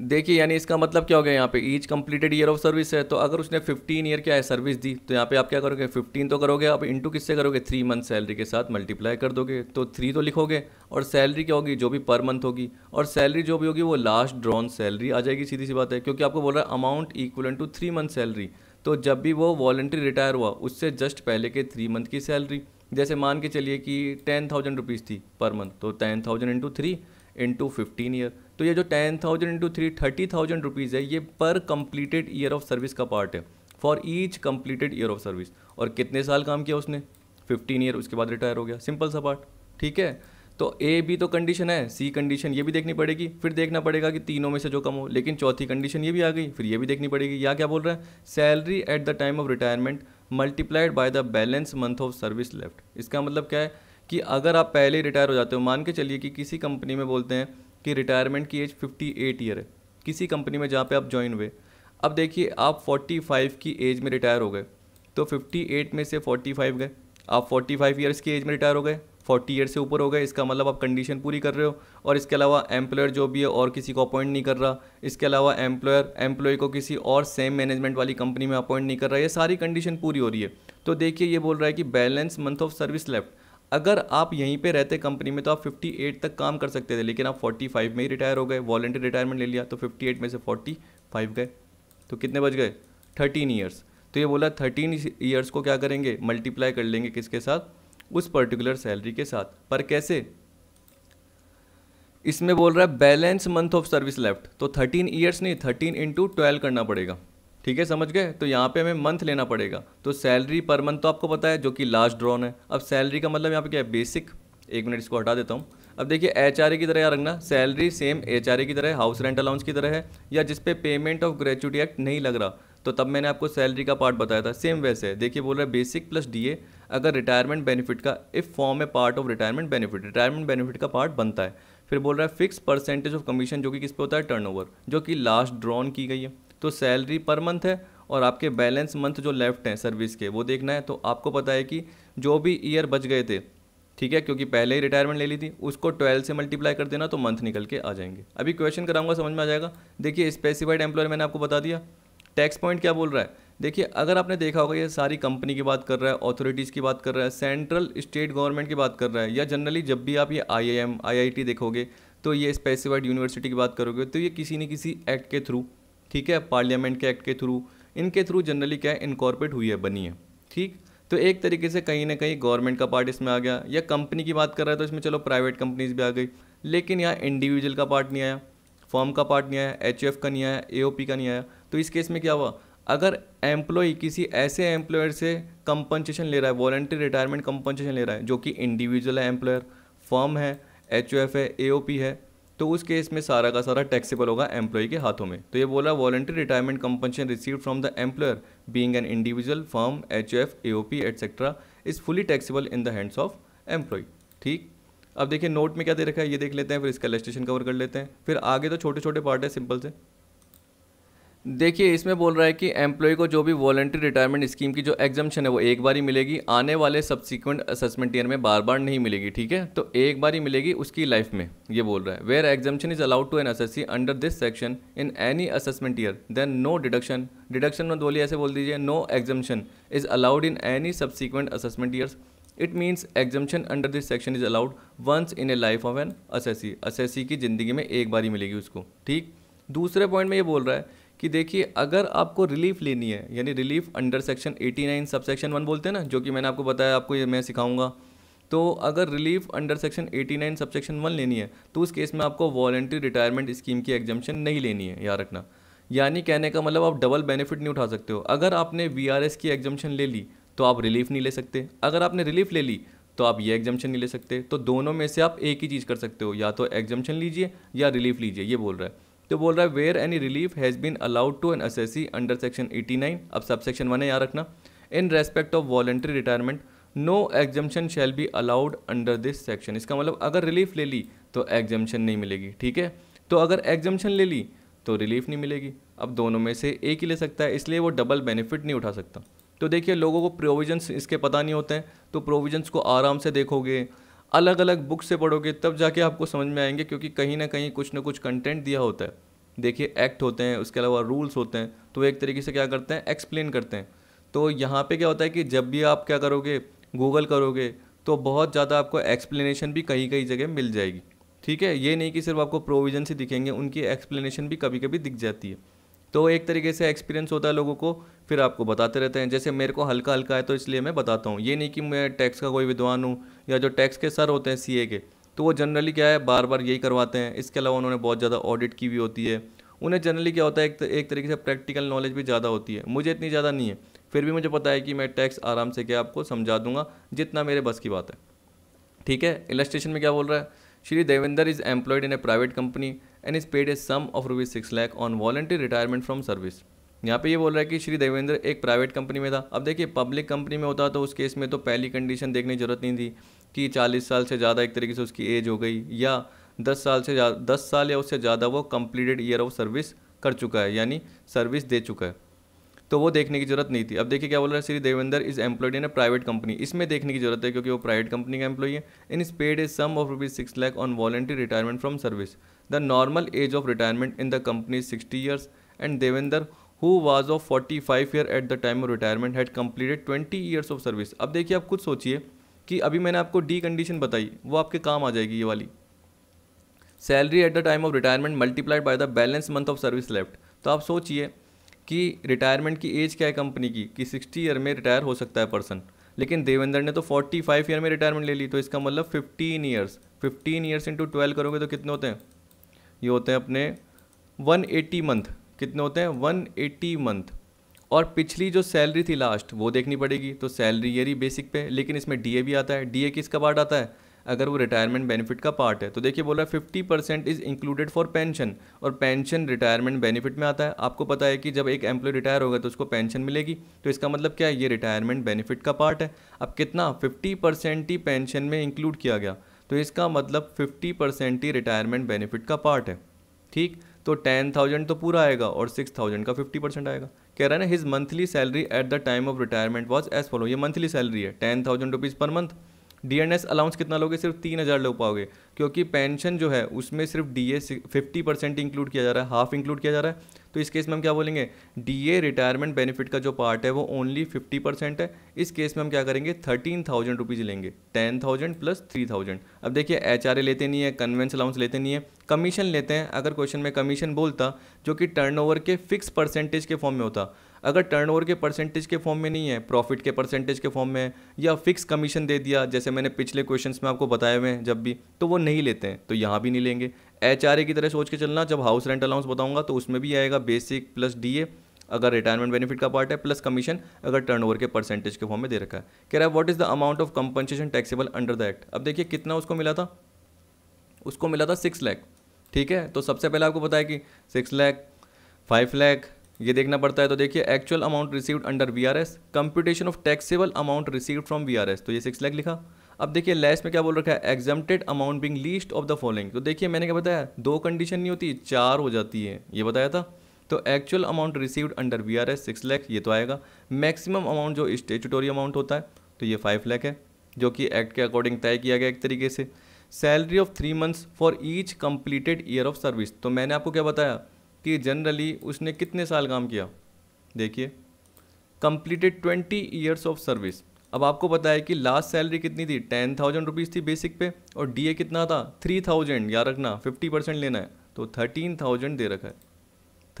देखिए यानी इसका मतलब क्या हो गया यहाँ पे each completed year of service है तो अगर उसने 15 ईयर क्या है सर्विस दी तो यहाँ पे आप क्या करोगे 15 तो करोगे आप इंटू किससे करोगे थ्री मंथ सैलरी के साथ मल्टीप्लाई कर दोगे तो थ्री तो लिखोगे और सैलरी क्या होगी जो भी पर मंथ होगी और सैलरी जो भी होगी वो लास्ट ड्रॉन सैलरी आ जाएगी सीधी सी बात है क्योंकि आपको बोल रहा है amount equal to three month salary तो जब भी वो वॉलेंट्री रिटायर हुआ उससे जस्ट पहले के थ्री मंथ की सैलरी जैसे मान के चलिए कि टेन थाउजेंड रुपीज़ थी पर मंथ तो ten thousand into three into fifteen year तो ये जो ten thousand into three thirty thousand rupees है ये per completed year of service का पार्ट है for each completed year of service और कितने साल काम किया उसने फिफ्टीन ईयर उसके बाद रिटायर हो गया सिंपल सा पार्ट ठीक है तो ए भी तो कंडीशन है सी कंडीशन ये भी देखनी पड़ेगी फिर देखना पड़ेगा कि तीनों में से जो कम हो लेकिन चौथी कंडीशन ये भी आ गई फिर ये भी देखनी पड़ेगी या क्या बोल रहा है salary at the time of retirement multiplied by the balance month of service left इसका मतलब क्या है कि अगर आप पहले रिटायर हो जाते हो मान के चलिए कि किसी कंपनी में बोलते हैं कि रिटायरमेंट की एज 58 ईयर है किसी कंपनी में जहाँ पे आप ज्वाइन हुए अब देखिए आप 45 की एज में रिटायर हो गए तो 58 में से 45 गए आप 45 ईयर्स की एज में रिटायर हो गए 40 ईयर से ऊपर हो गए इसका मतलब आप कंडीशन पूरी कर रहे हो और इसके अलावा एम्प्लॉयर जो भी है और किसी को अपॉइंट नहीं कर रहा इसके अलावा एम्प्लॉयर एम्प्लॉय को किसी और सेम मैनेजमेंट वाली कंपनी में अपॉइंट नहीं कर रहा ये सारी कंडीशन पूरी हो रही है तो देखिए ये बोल रहा है कि balance month of service left अगर आप यहीं पे रहते कंपनी में तो आप 58 तक काम कर सकते थे लेकिन आप 45 में ही रिटायर हो गए वॉलेंटियर रिटायरमेंट ले लिया तो 58 में से 45 गए तो कितने बच गए 13 ईयर्स तो ये बोला 13 ईयर्स को क्या करेंगे मल्टीप्लाई कर लेंगे किसके साथ उस पर्टिकुलर सैलरी के साथ पर कैसे इसमें बोल रहा है balance month of service left तो 13 ईयर्स नहीं 13 इंटू ट्वेल्व करना पड़ेगा ठीक है समझ गए तो यहाँ पे हमें मंथ लेना पड़ेगा तो सैलरी पर मंथ तो आपको पता है जो कि लास्ट ड्रॉन है अब सैलरी का मतलब यहाँ पे क्या है बेसिक एक मिनट इसको हटा देता हूँ अब देखिए एच e की तरह यार रखना सैलरी सेम एच की तरह हाउस रेंट अलाउंस की तरह है या जिस पे पेमेंट ऑफ ग्रेचुटी एक्ट नहीं लग रहा तो तब मैंने आपको सैलरी का पार्ट बताया था सेम वैसे है देखिए बोल रहा है बेसिक प्लस डी अगर रिटायरमेंट बेनिफिट का if form a part of retirement benefit retirement benefit का पार्ट बनता है फिर बोल रहा है फिक्स परसेंटेज ऑफ कमीशन जो कि किस पे होता है टर्नओवर जो कि लास्ट ड्रॉन की गई है तो सैलरी पर मंथ है और आपके बैलेंस मंथ जो लेफ्ट हैं सर्विस के वो देखना है तो आपको पता है कि जो भी ईयर बच गए थे ठीक है क्योंकि पहले ही रिटायरमेंट ले ली थी उसको ट्वेल्व से मल्टीप्लाई कर देना तो मंथ निकल के आ जाएंगे अभी क्वेश्चन कराऊंगा समझ में आ जाएगा देखिए स्पेसिफाइड एम्प्लॉयर मैंने आपको बता दिया टैक्स पॉइंट क्या बोल रहा है देखिए अगर आपने देखा होगा ये सारी कंपनी की बात कर रहा है अथॉरिटीज़ की बात कर रहा है सेंट्रल स्टेट गवर्नमेंट की बात कर रहा है या जनरली जब भी आप ये आई आई देखोगे तो ये स्पेसिफाइड यूनिवर्सिटी की बात करोगे तो ये किसी न किसी एक्ट के थ्रू ठीक है पार्लियामेंट के एक्ट के थ्रू इनके थ्रू जनरली क्या है इनकॉर्पोरेट हुई है बनी है ठीक तो एक तरीके से कहीं ना कहीं गवर्नमेंट का पार्ट इसमें आ गया या कंपनी की बात कर रहा है तो इसमें चलो प्राइवेट कंपनीज भी आ गई लेकिन यहाँ इंडिविजुअल का पार्ट नहीं आया फॉर्म का पार्ट नहीं आया एच का नहीं आया ए का नहीं आया तो इस केस में क्या हुआ अगर एम्प्लॉय किसी ऐसे एम्प्लॉयर से कंपनसेशन ले रहा है वॉलेंटरी रिटायरमेंट कंपनसेशन ले रहा है जो कि इंडिविजुअल है एम्प्लॉयर फॉर्म है एच है ए है तो उस केस में सारा का सारा टैक्सेबल होगा एम्प्लॉय के हाथों में तो ये बोला voluntary retirement compensation receive from the employer being an individual firm H F A O P etcetera is fully taxable in the hands of employee ठीक अब देखिए नोट में क्या दे रखा है ये देख लेते हैं फिर इसका इलेस्ट्रेशन कवर कर लेते हैं फिर आगे तो छोटे छोटे पार्ट है सिंपल से देखिए इसमें बोल रहा है कि एम्प्लॉय को जो भी वॉलेंट्री रिटायरमेंट स्कीम की जो एग्जामेशन है वो एक बार ही मिलेगी आने वाले सब्सिक्वेंट असेसमेंट ईयर में बार बार नहीं मिलेगी ठीक है तो एक बार ही मिलेगी उसकी लाइफ में ये बोल रहा है where exemption is allowed to an assessee under this section in any assessment year then no deduction deduction में बोलिए ऐसे बोल दीजिए no exemption is allowed in any subsequent assessment year it means exemption under this section is allowed once in a life of an S assessee की ज़िंदगी में एक बार ही मिलेगी उसको ठीक दूसरे पॉइंट में ये बोल रहा है कि देखिए अगर आपको रिलीफ लेनी है यानी रिलीफ अंडर सेक्शन 89 सब सेक्शन वन बोलते हैं ना जो कि मैंने आपको बताया आपको ये मैं सिखाऊंगा तो अगर रिलीफ अंडर सेक्शन 89 सब सेक्शन वन लेनी है तो उस केस में आपको वॉलेंट्री रिटायरमेंट स्कीम की एग्जामेशन नहीं लेनी है याद रखना यानी कहने का मतलब आप डबल बेनिफिट नहीं उठा सकते हो अगर आपने वी की एग्जामेशन ले ली तो आप रिलीफ नहीं ले सकते अगर आपने रिलीफ ले ली तो आप ये एग्जामेशन नहीं ले सकते तो दोनों में से आप एक ही चीज़ कर सकते हो या तो एग्जामेशन लीजिए या रिलीफ लीजिए ये बोल रहा है तो बोल रहा है where any relief has been allowed to an assessee under section 89 अब सब सेक्शन वन है यहाँ रखना in respect of voluntary retirement no exemption shall be allowed under this section इसका मतलब अगर रिलीफ ले ली तो एग्जम्पन नहीं मिलेगी ठीक है तो अगर एग्जम्पन ले ली तो रिलीफ नहीं मिलेगी अब दोनों में से एक ही ले सकता है इसलिए वो डबल बेनिफिट नहीं उठा सकता तो देखिए लोगों को प्रोविजंस इसके पता नहीं होते हैं तो प्रोविजंस को आराम से देखोगे अलग अलग बुक से पढ़ोगे तब जाके आपको समझ में आएंगे क्योंकि कहीं ना कहीं कुछ ना कुछ कंटेंट दिया होता है देखिए एक्ट होते हैं उसके अलावा रूल्स होते हैं तो एक तरीके से क्या करते हैं एक्सप्लेन करते हैं तो यहाँ पे क्या होता है कि जब भी आप क्या करोगे गूगल करोगे तो बहुत ज़्यादा आपको एक्सप्लेनेशन भी कहीं कहीं जगह मिल जाएगी ठीक है ये नहीं कि सिर्फ आपको प्रोविज़न से दिखेंगे उनकी एक्सप्लेनेशन भी कभी कभी दिख जाती है तो एक तरीके से एक्सपीरियंस होता है लोगों को फिर आपको बताते रहते हैं जैसे मेरे को हल्का हल्का है तो इसलिए मैं बताता हूँ ये नहीं कि मैं टैक्स का कोई विद्वान हूँ या जो टैक्स के सर होते हैं सी के तो वो जनरली क्या है बार बार यही करवाते हैं इसके अलावा उन्होंने बहुत ज़्यादा ऑडिट की भी होती है उन्हें जनरली क्या होता है एक, एक तरीके से प्रैक्टिकल नॉलेज भी ज़्यादा होती है मुझे इतनी ज़्यादा नहीं है फिर भी मुझे पता है कि मैं टैक्स आराम से क्या आपको समझा दूंगा जितना मेरे बस की बात है ठीक है इलस्ट्रेशन में क्या बोल रहा है Shri Devendra is employed in a private company and is paid a sum of rupees six lakh on voluntary retirement from service यहाँ पे ये बोल रहा है कि श्री देवेंद्र एक प्राइवेट कंपनी में था अब देखिए पब्लिक कंपनी में होता तो उस केस में तो पहली कंडीशन देखने की ज़रूरत नहीं थी कि चालीस साल से ज़्यादा एक तरीके से उसकी एज हो गई या दस साल से ज़्यादा दस साल या उससे ज़्यादा वो कंप्लीटेड ईयर ऑफ सर्विस कर चुका है यानी सर्विस दे चुका है तो वो देखने की जरूरत नहीं थी अब देखिए क्या बोल रहा है Shri Devendra is employed in a private company इसमें देखने की जरूरत है क्योंकि वो प्राइवेट कंपनी का एम्प्लॉई है and is paid a sum of rupees six lakh on voluntary retirement from service the normal age of retirement in the company sixty years and Devender who was of forty five year at the time of retirement had completed twenty years of service अब देखिए आप खुद सोचिए कि अभी मैंने आपको D condition बताई वो आपके काम आ जाएगी ये वाली salary at the time of retirement multiplied by the balance month of service left तो आप सोचिए कि रिटायरमेंट की एज क्या है कंपनी की कि सिक्सटी ईयर में रिटायर हो सकता है पर्सन लेकिन देवेंद्र ने तो फोर्टी फाइव ईयर में रिटायरमेंट ले ली तो इसका मतलब fifteen years fifteen years into twelve करोगे तो कितने होते हैं ये होते हैं अपने 180 मंथ कितने होते हैं 180 मंथ और पिछली जो सैलरी थी लास्ट वो देखनी पड़ेगी तो सैलरी ये रही बेसिक पे लेकिन इसमें डीए भी आता है डीए किसका पार्ट आता है अगर वो रिटायरमेंट बेनिफिट का पार्ट है तो देखिए बोला fifty percent is included for pension और पेंशन रिटायरमेंट बेनिफिट में आता है आपको पता है कि जब एक एम्प्लॉय रिटायर होगा तो उसको पेंशन मिलेगी तो इसका मतलब क्या है ये रिटायरमेंट बेनिफिट का पार्ट है अब कितना फिफ्टी परसेंट ही पेंशन में इंक्लूड किया गया तो इसका मतलब फिफ्टी परसेंट ही रिटायरमेंट बेनिफिट का पार्ट है ठीक तो टेन थाउजेंड तो पूरा आएगा और सिक्स थाउजेंड का फिफ्टी परसेंट आएगा कह रहा है ना his monthly salary at the time of retirement was as follow ये मंथली सैलरी है ten thousand rupees per month D N S allowance कितना लोगे सिर्फ तीन हज़ार लोग पाओगे क्योंकि पेंशन जो है उसमें सिर्फ D A fifty percent include किया जा रहा है हाफ इंक्लूड किया जा रहा है तो इस केस में हम क्या बोलेंगे डी ए रिटायरमेंट बेनिफिट का जो पार्ट है वो ओनली फिफ्टी परसेंट है इस केस में हम क्या करेंगे थर्टीन थाउजेंड रुपीज़ लेंगे ten thousand plus three thousand अब देखिए एच आर ए लेते नहीं है कन्वेंस अलाउंस लेते नहीं है कमीशन लेते हैं अगर क्वेश्चन में कमीशन बोलता जो कि ओवर के फिक्स परसेंटेज के फॉर्म में होता अगर टर्नओवर के परसेंटेज के फॉर्म में नहीं है प्रॉफिट के परसेंटेज के फॉर्म में है या फिक्स कमीशन दे दिया जैसे मैंने पिछले क्वेश्चंस में आपको बताए हुए हैं जब भी तो वो नहीं लेते हैं तो यहाँ भी नहीं लेंगे एच आर ए की तरह सोच के चलना जब हाउस रेंट अलाउंस बताऊंगा तो उसमें भी आएगा बेसिक प्लस डी ए अगर रिटायरमेंट बेनिफिट का पार्ट है प्लस कमीशन अगर टर्नओवर के परसेंटेज के फॉर्म में दे रखा है कह रहा है what is the amount of compensation taxable under the act अब देखिए कितना उसको मिला था उसको मिला था सिक्स लैख ठीक है तो सबसे पहले आपको बताया कि सिक्स लैख फाइव लैख ये देखना पड़ता है तो देखिए actual amount received under V R S computation of taxable amount received from V R S तो ये सिक्स लैख लिखा अब देखिए लेस में क्या बोल रखा है exempted amount being least of the following तो देखिए मैंने क्या बताया दो कंडीशन नहीं होती चार हो जाती है ये बताया था तो actual amount received under V R S six lakh ये तो आएगा मैक्सिमम अमाउंट जो स्टेचुटोरी अमाउंट होता है तो ये फाइव लैख है जो कि एक्ट के अकॉर्डिंग तय किया गया एक तरीके से salary of three months for each completed year of service तो मैंने आपको क्या बताया कि जनरली उसने कितने साल काम किया देखिए completed twenty years of service अब आपको पता है कि लास्ट सैलरी कितनी थी टेन थाउजेंड रुपीज़ थी बेसिक पे और ए कितना था थ्री थाउजेंड याद रखना फिफ्टी परसेंट लेना है तो थर्टीन थाउजेंड दे रखा है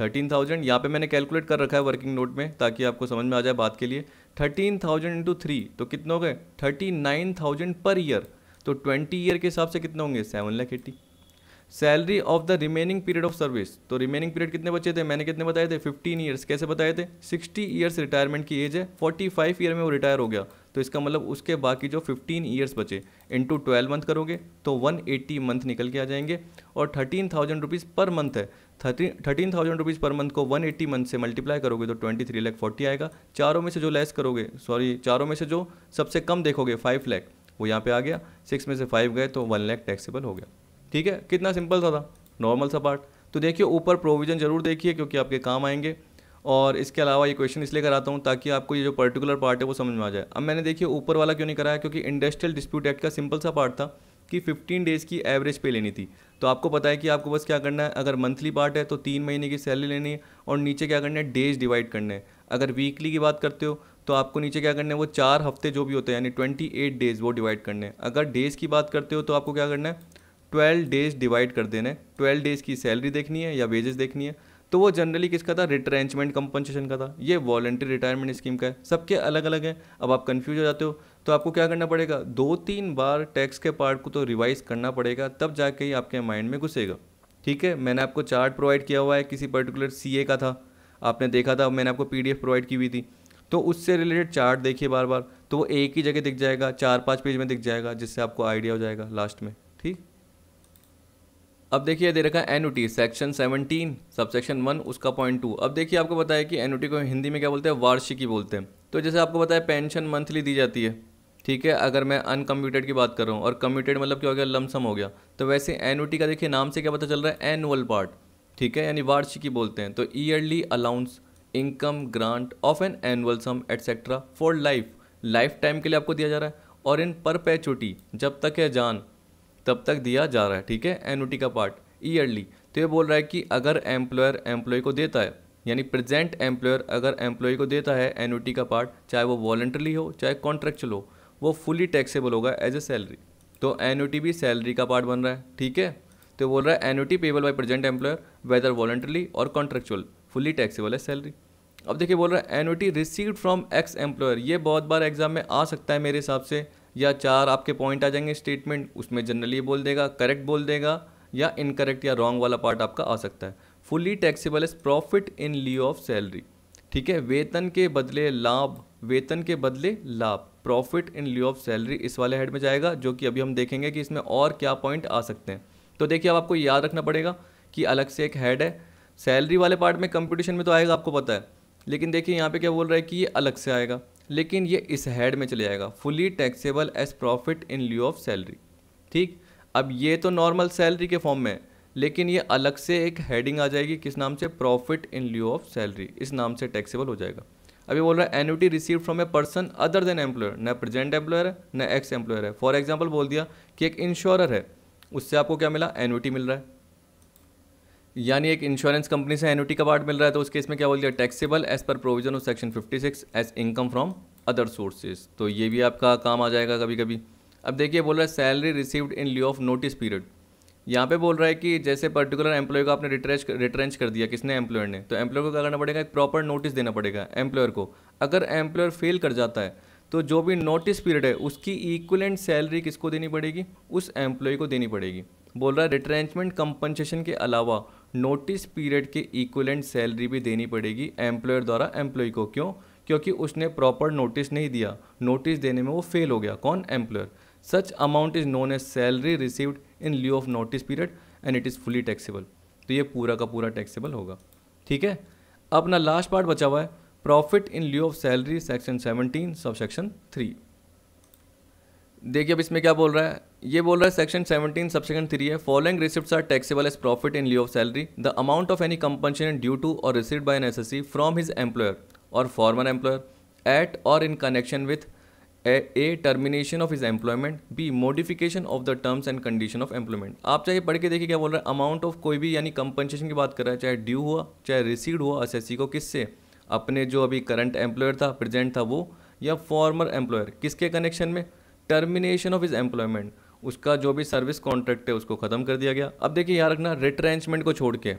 थर्टीन थाउजेंड यहाँ पर मैंने कैलकुलेट कर रखा है वर्किंग नोट में ताकि आपको समझ में आ जाए बात के लिए थर्टीन थाउजेंड इंटू थ्री तो कितने हो गए thirty nine thousand per year तो ट्वेंटी ईयर के हिसाब से कितने होंगे seven lakh eighty salary of the remaining period of service तो रिमेनिंग पीरियड कितने बचे थे मैंने कितने बताए थे 15 ईयर्स कैसे बताए थे 60 ईयर्स रिटायरमेंट की एज है 45 ईयर में वो रिटायर हो गया तो इसका मतलब उसके बाकी जो 15 ईयर्स बचे इंटू ट्वेल्व मंथ करोगे तो 180 मंथ निकल के आ जाएंगे और thirteen thousand rupees per month है thirteen thousand rupees per month को 180 मंथ से मल्टीप्लाई करोगे तो ट्वेंटी थ्री लैख फोर्टी आएगा चारों में से जो लेस करोगे सॉरी चारों में से जो सबसे कम देखोगे फाइव लैख वो यहाँ पे आ गया सिक्स में से फाइव गए तो वन लैख टैक्सेबल हो गया ठीक है कितना सिंपल था था नॉर्मल सा पार्ट तो देखिए ऊपर प्रोविज़न जरूर देखिए क्योंकि आपके काम आएंगे और इसके अलावा ये क्वेश्चन इसलिए कराता हूँ ताकि आपको ये जो पर्टिकुलर पार्ट है वो समझ में आ जाए अब मैंने देखिए ऊपर वाला क्यों नहीं कराया क्योंकि इंडस्ट्रियल डिस्प्यूट एक्ट का सिंपल सा पार्ट था कि 15 डेज़ की एवरेज पे लेनी थी तो आपको पता है कि आपको बस क्या करना है अगर मंथली पार्ट है तो तीन महीने की सैलरी लेनी है और नीचे क्या करना है डेज डिवाइड करने हैं अगर वीकली की बात करते हो तो आपको नीचे क्या करना है वो चार हफ्ते जो भी होते हैं यानी ट्वेंटी एट डेज़ वो डिवाइड करने हैं अगर डेज़ की बात करते हो तो आपको क्या करना है ट्वेल्व डेज़ डिवाइड कर देना है ट्वेल्व डेज़ की सैलरी देखनी है या वेजेस देखनी है तो वो जनरली किसका था रिट्रेंचमेंट कंपनसेशन का था ये वॉलेंट्री रिटायरमेंट स्कीम का है सबके अलग अलग है अब आप कन्फ्यूज हो जाते हो तो आपको क्या करना पड़ेगा दो तीन बार टैक्स के पार्ट को तो रिवाइज करना पड़ेगा तब जाके ही आपके माइंड में घुसेगा ठीक है मैंने आपको चार्ट प्रोवाइड किया हुआ है किसी पर्टिकुलर सी का था आपने देखा था मैंने आपको पी प्रोवाइड की हुई थी तो उससे रिलेटेड चार्ट देखिए बार बार तो वो एक ही जगह दिख जाएगा चार पाँच पेज में दिख जाएगा जिससे आपको आइडिया हो जाएगा लास्ट में ठीक अब देखिए दे रखा है N T section seventeen sub section one उसका पॉइंट टू अब देखिए आपको बताया कि एन को हिंदी में क्या बोलते हैं वार्षिकी बोलते हैं तो जैसे आपको बताया पेंशन मंथली दी जाती है ठीक है अगर मैं अनकम्यूटेड की बात कर रहा हूँ और कम्यूटेड मतलब क्या हो गया लमसम हो गया तो वैसे एन का देखिए नाम से क्या पता चल रहा है एनुअल पार्ट ठीक है यानी वार्षिकी बोलते हैं तो yearly allowance income grant of an annual sum etcetera for life lifetime के लिए आपको दिया जा रहा है और इन परपेचुटी जब तक है जान तब तक दिया जा रहा है ठीक है एनुटी का पार्ट ईयरली तो ये बोल रहा है कि अगर एम्प्लॉयर एम्प्लॉय को देता है यानी प्रेजेंट एम्प्लॉयर अगर एम्प्लॉय को देता है एनुटी का पार्ट चाहे वो वॉलेंटरली हो चाहे कॉन्ट्रेक्चुअल हो वो फुली टैक्सेबल होगा एज ए सैलरी तो एनुटी भी सैलरी का पार्ट बन रहा है ठीक है तो बोल रहा है annuity payable by present employer whether voluntarily और कॉन्ट्रेक्चुअल फुली टैक्सेबल है सैलरी अब देखिए बोल रहा है annuity receive from ex employer ये बहुत बार एग्जाम में आ सकता है मेरे हिसाब से या चार आपके पॉइंट आ जाएंगे स्टेटमेंट उसमें जनरली बोल देगा करेक्ट बोल देगा या इनकरेक्ट या रॉन्ग वाला पार्ट आपका आ सकता है fully taxable as profit in lieu of salary ठीक है वेतन के बदले लाभ वेतन के बदले लाभ profit in lieu of salary इस वाले हेड में जाएगा जो कि अभी हम देखेंगे कि इसमें और क्या पॉइंट आ सकते हैं तो देखिए अब आपको याद रखना पड़ेगा कि अलग से एक हेड है सैलरी वाले पार्ट में कंपटीशन में तो आएगा आपको पता है लेकिन देखिए यहाँ पे क्या बोल रहा है कि ये अलग से आएगा लेकिन ये इस हेड में चले जाएगा fully taxable as profit in lieu of salary ठीक अब ये तो नॉर्मल सैलरी के फॉर्म में है लेकिन ये अलग से एक हेडिंग आ जाएगी किस नाम से profit in lieu of salary इस नाम से टैक्सेबल हो जाएगा अभी बोल रहा है annuity receive from a person other than employer न प्रेजेंट एम्प्लॉयर है न एक्स एम्प्लॉयर है फॉर एग्जाम्पल बोल दिया कि एक इंश्योरर है उससे आपको क्या मिला एनुटी मिल रहा है यानी एक इंश्योरेंस कंपनी से एनुटी का पार्ट मिल रहा है तो उस केस में क्या बोल दिया taxable as per provision of section 56 as income from other sources तो ये भी आपका काम आ जाएगा कभी कभी अब देखिए बोल रहा है salary received in lieu of notice period यहाँ पे बोल रहा है कि जैसे पर्टिकुलर एम्प्लॉय को आपने रिट्रेच रिट्रेंच कर दिया किसने एम्प्लॉयर ने तो एम्प्लॉयर को क्या करना पड़ेगा एक प्रॉपर नोटिस देना पड़ेगा एम्प्लॉयर को अगर एम्प्लॉयर फेल कर जाता है तो जो भी नोटिस पीरियड है उसकी इक्वलेंट सैलरी किसको देनी पड़ेगी उस एम्प्लॉय को देनी पड़ेगी बोल रहा है रिट्रेंचमेंट कंपनसेशन के अलावा नोटिस पीरियड के इक्वलेंट सैलरी भी देनी पड़ेगी एम्प्लॉयर द्वारा एम्प्लॉय को क्यों क्योंकि उसने प्रॉपर नोटिस नहीं दिया नोटिस देने में वो फेल हो गया कौन employer such amount is known as salary received in lieu of notice period and it is fully taxable तो ये पूरा का पूरा टैक्सेबल होगा ठीक है अपना लास्ट पार्ट बचा हुआ है profit in lieu of salary section seventeen sub section three देखिए अब इसमें क्या बोल रहा है ये बोल रहा है सेक्शन सेवनटीन सबसेकंड थ्री है following receipt are taxable as profit in lieu of salary the amount of any compensation due to और receipt by an S from his employer और फॉर्मर एम्प्लॉयर एट और in connection with a termination of his employment by modification of the terms and condition of employment आप चाहे पढ़ के देखिए क्या बोल रहा है अमाउंट ऑफ कोई भी यानी कंपनसेशन की बात कर रहा है चाहे ड्यू हुआ चाहे रिसीड हुआ एस को किससे अपने जो अभी करंट एम्प्लॉयर था प्रेजेंट था वो या फॉर्मर एम्प्लॉयर किसके कनेक्शन में टर्मिनेशन ऑफ इज एम्प्लॉयमेंट उसका जो भी सर्विस कॉन्ट्रैक्ट है उसको ख़त्म कर दिया गया अब देखिए यहाँ रखना रिट्रेंचमेंट को छोड़ के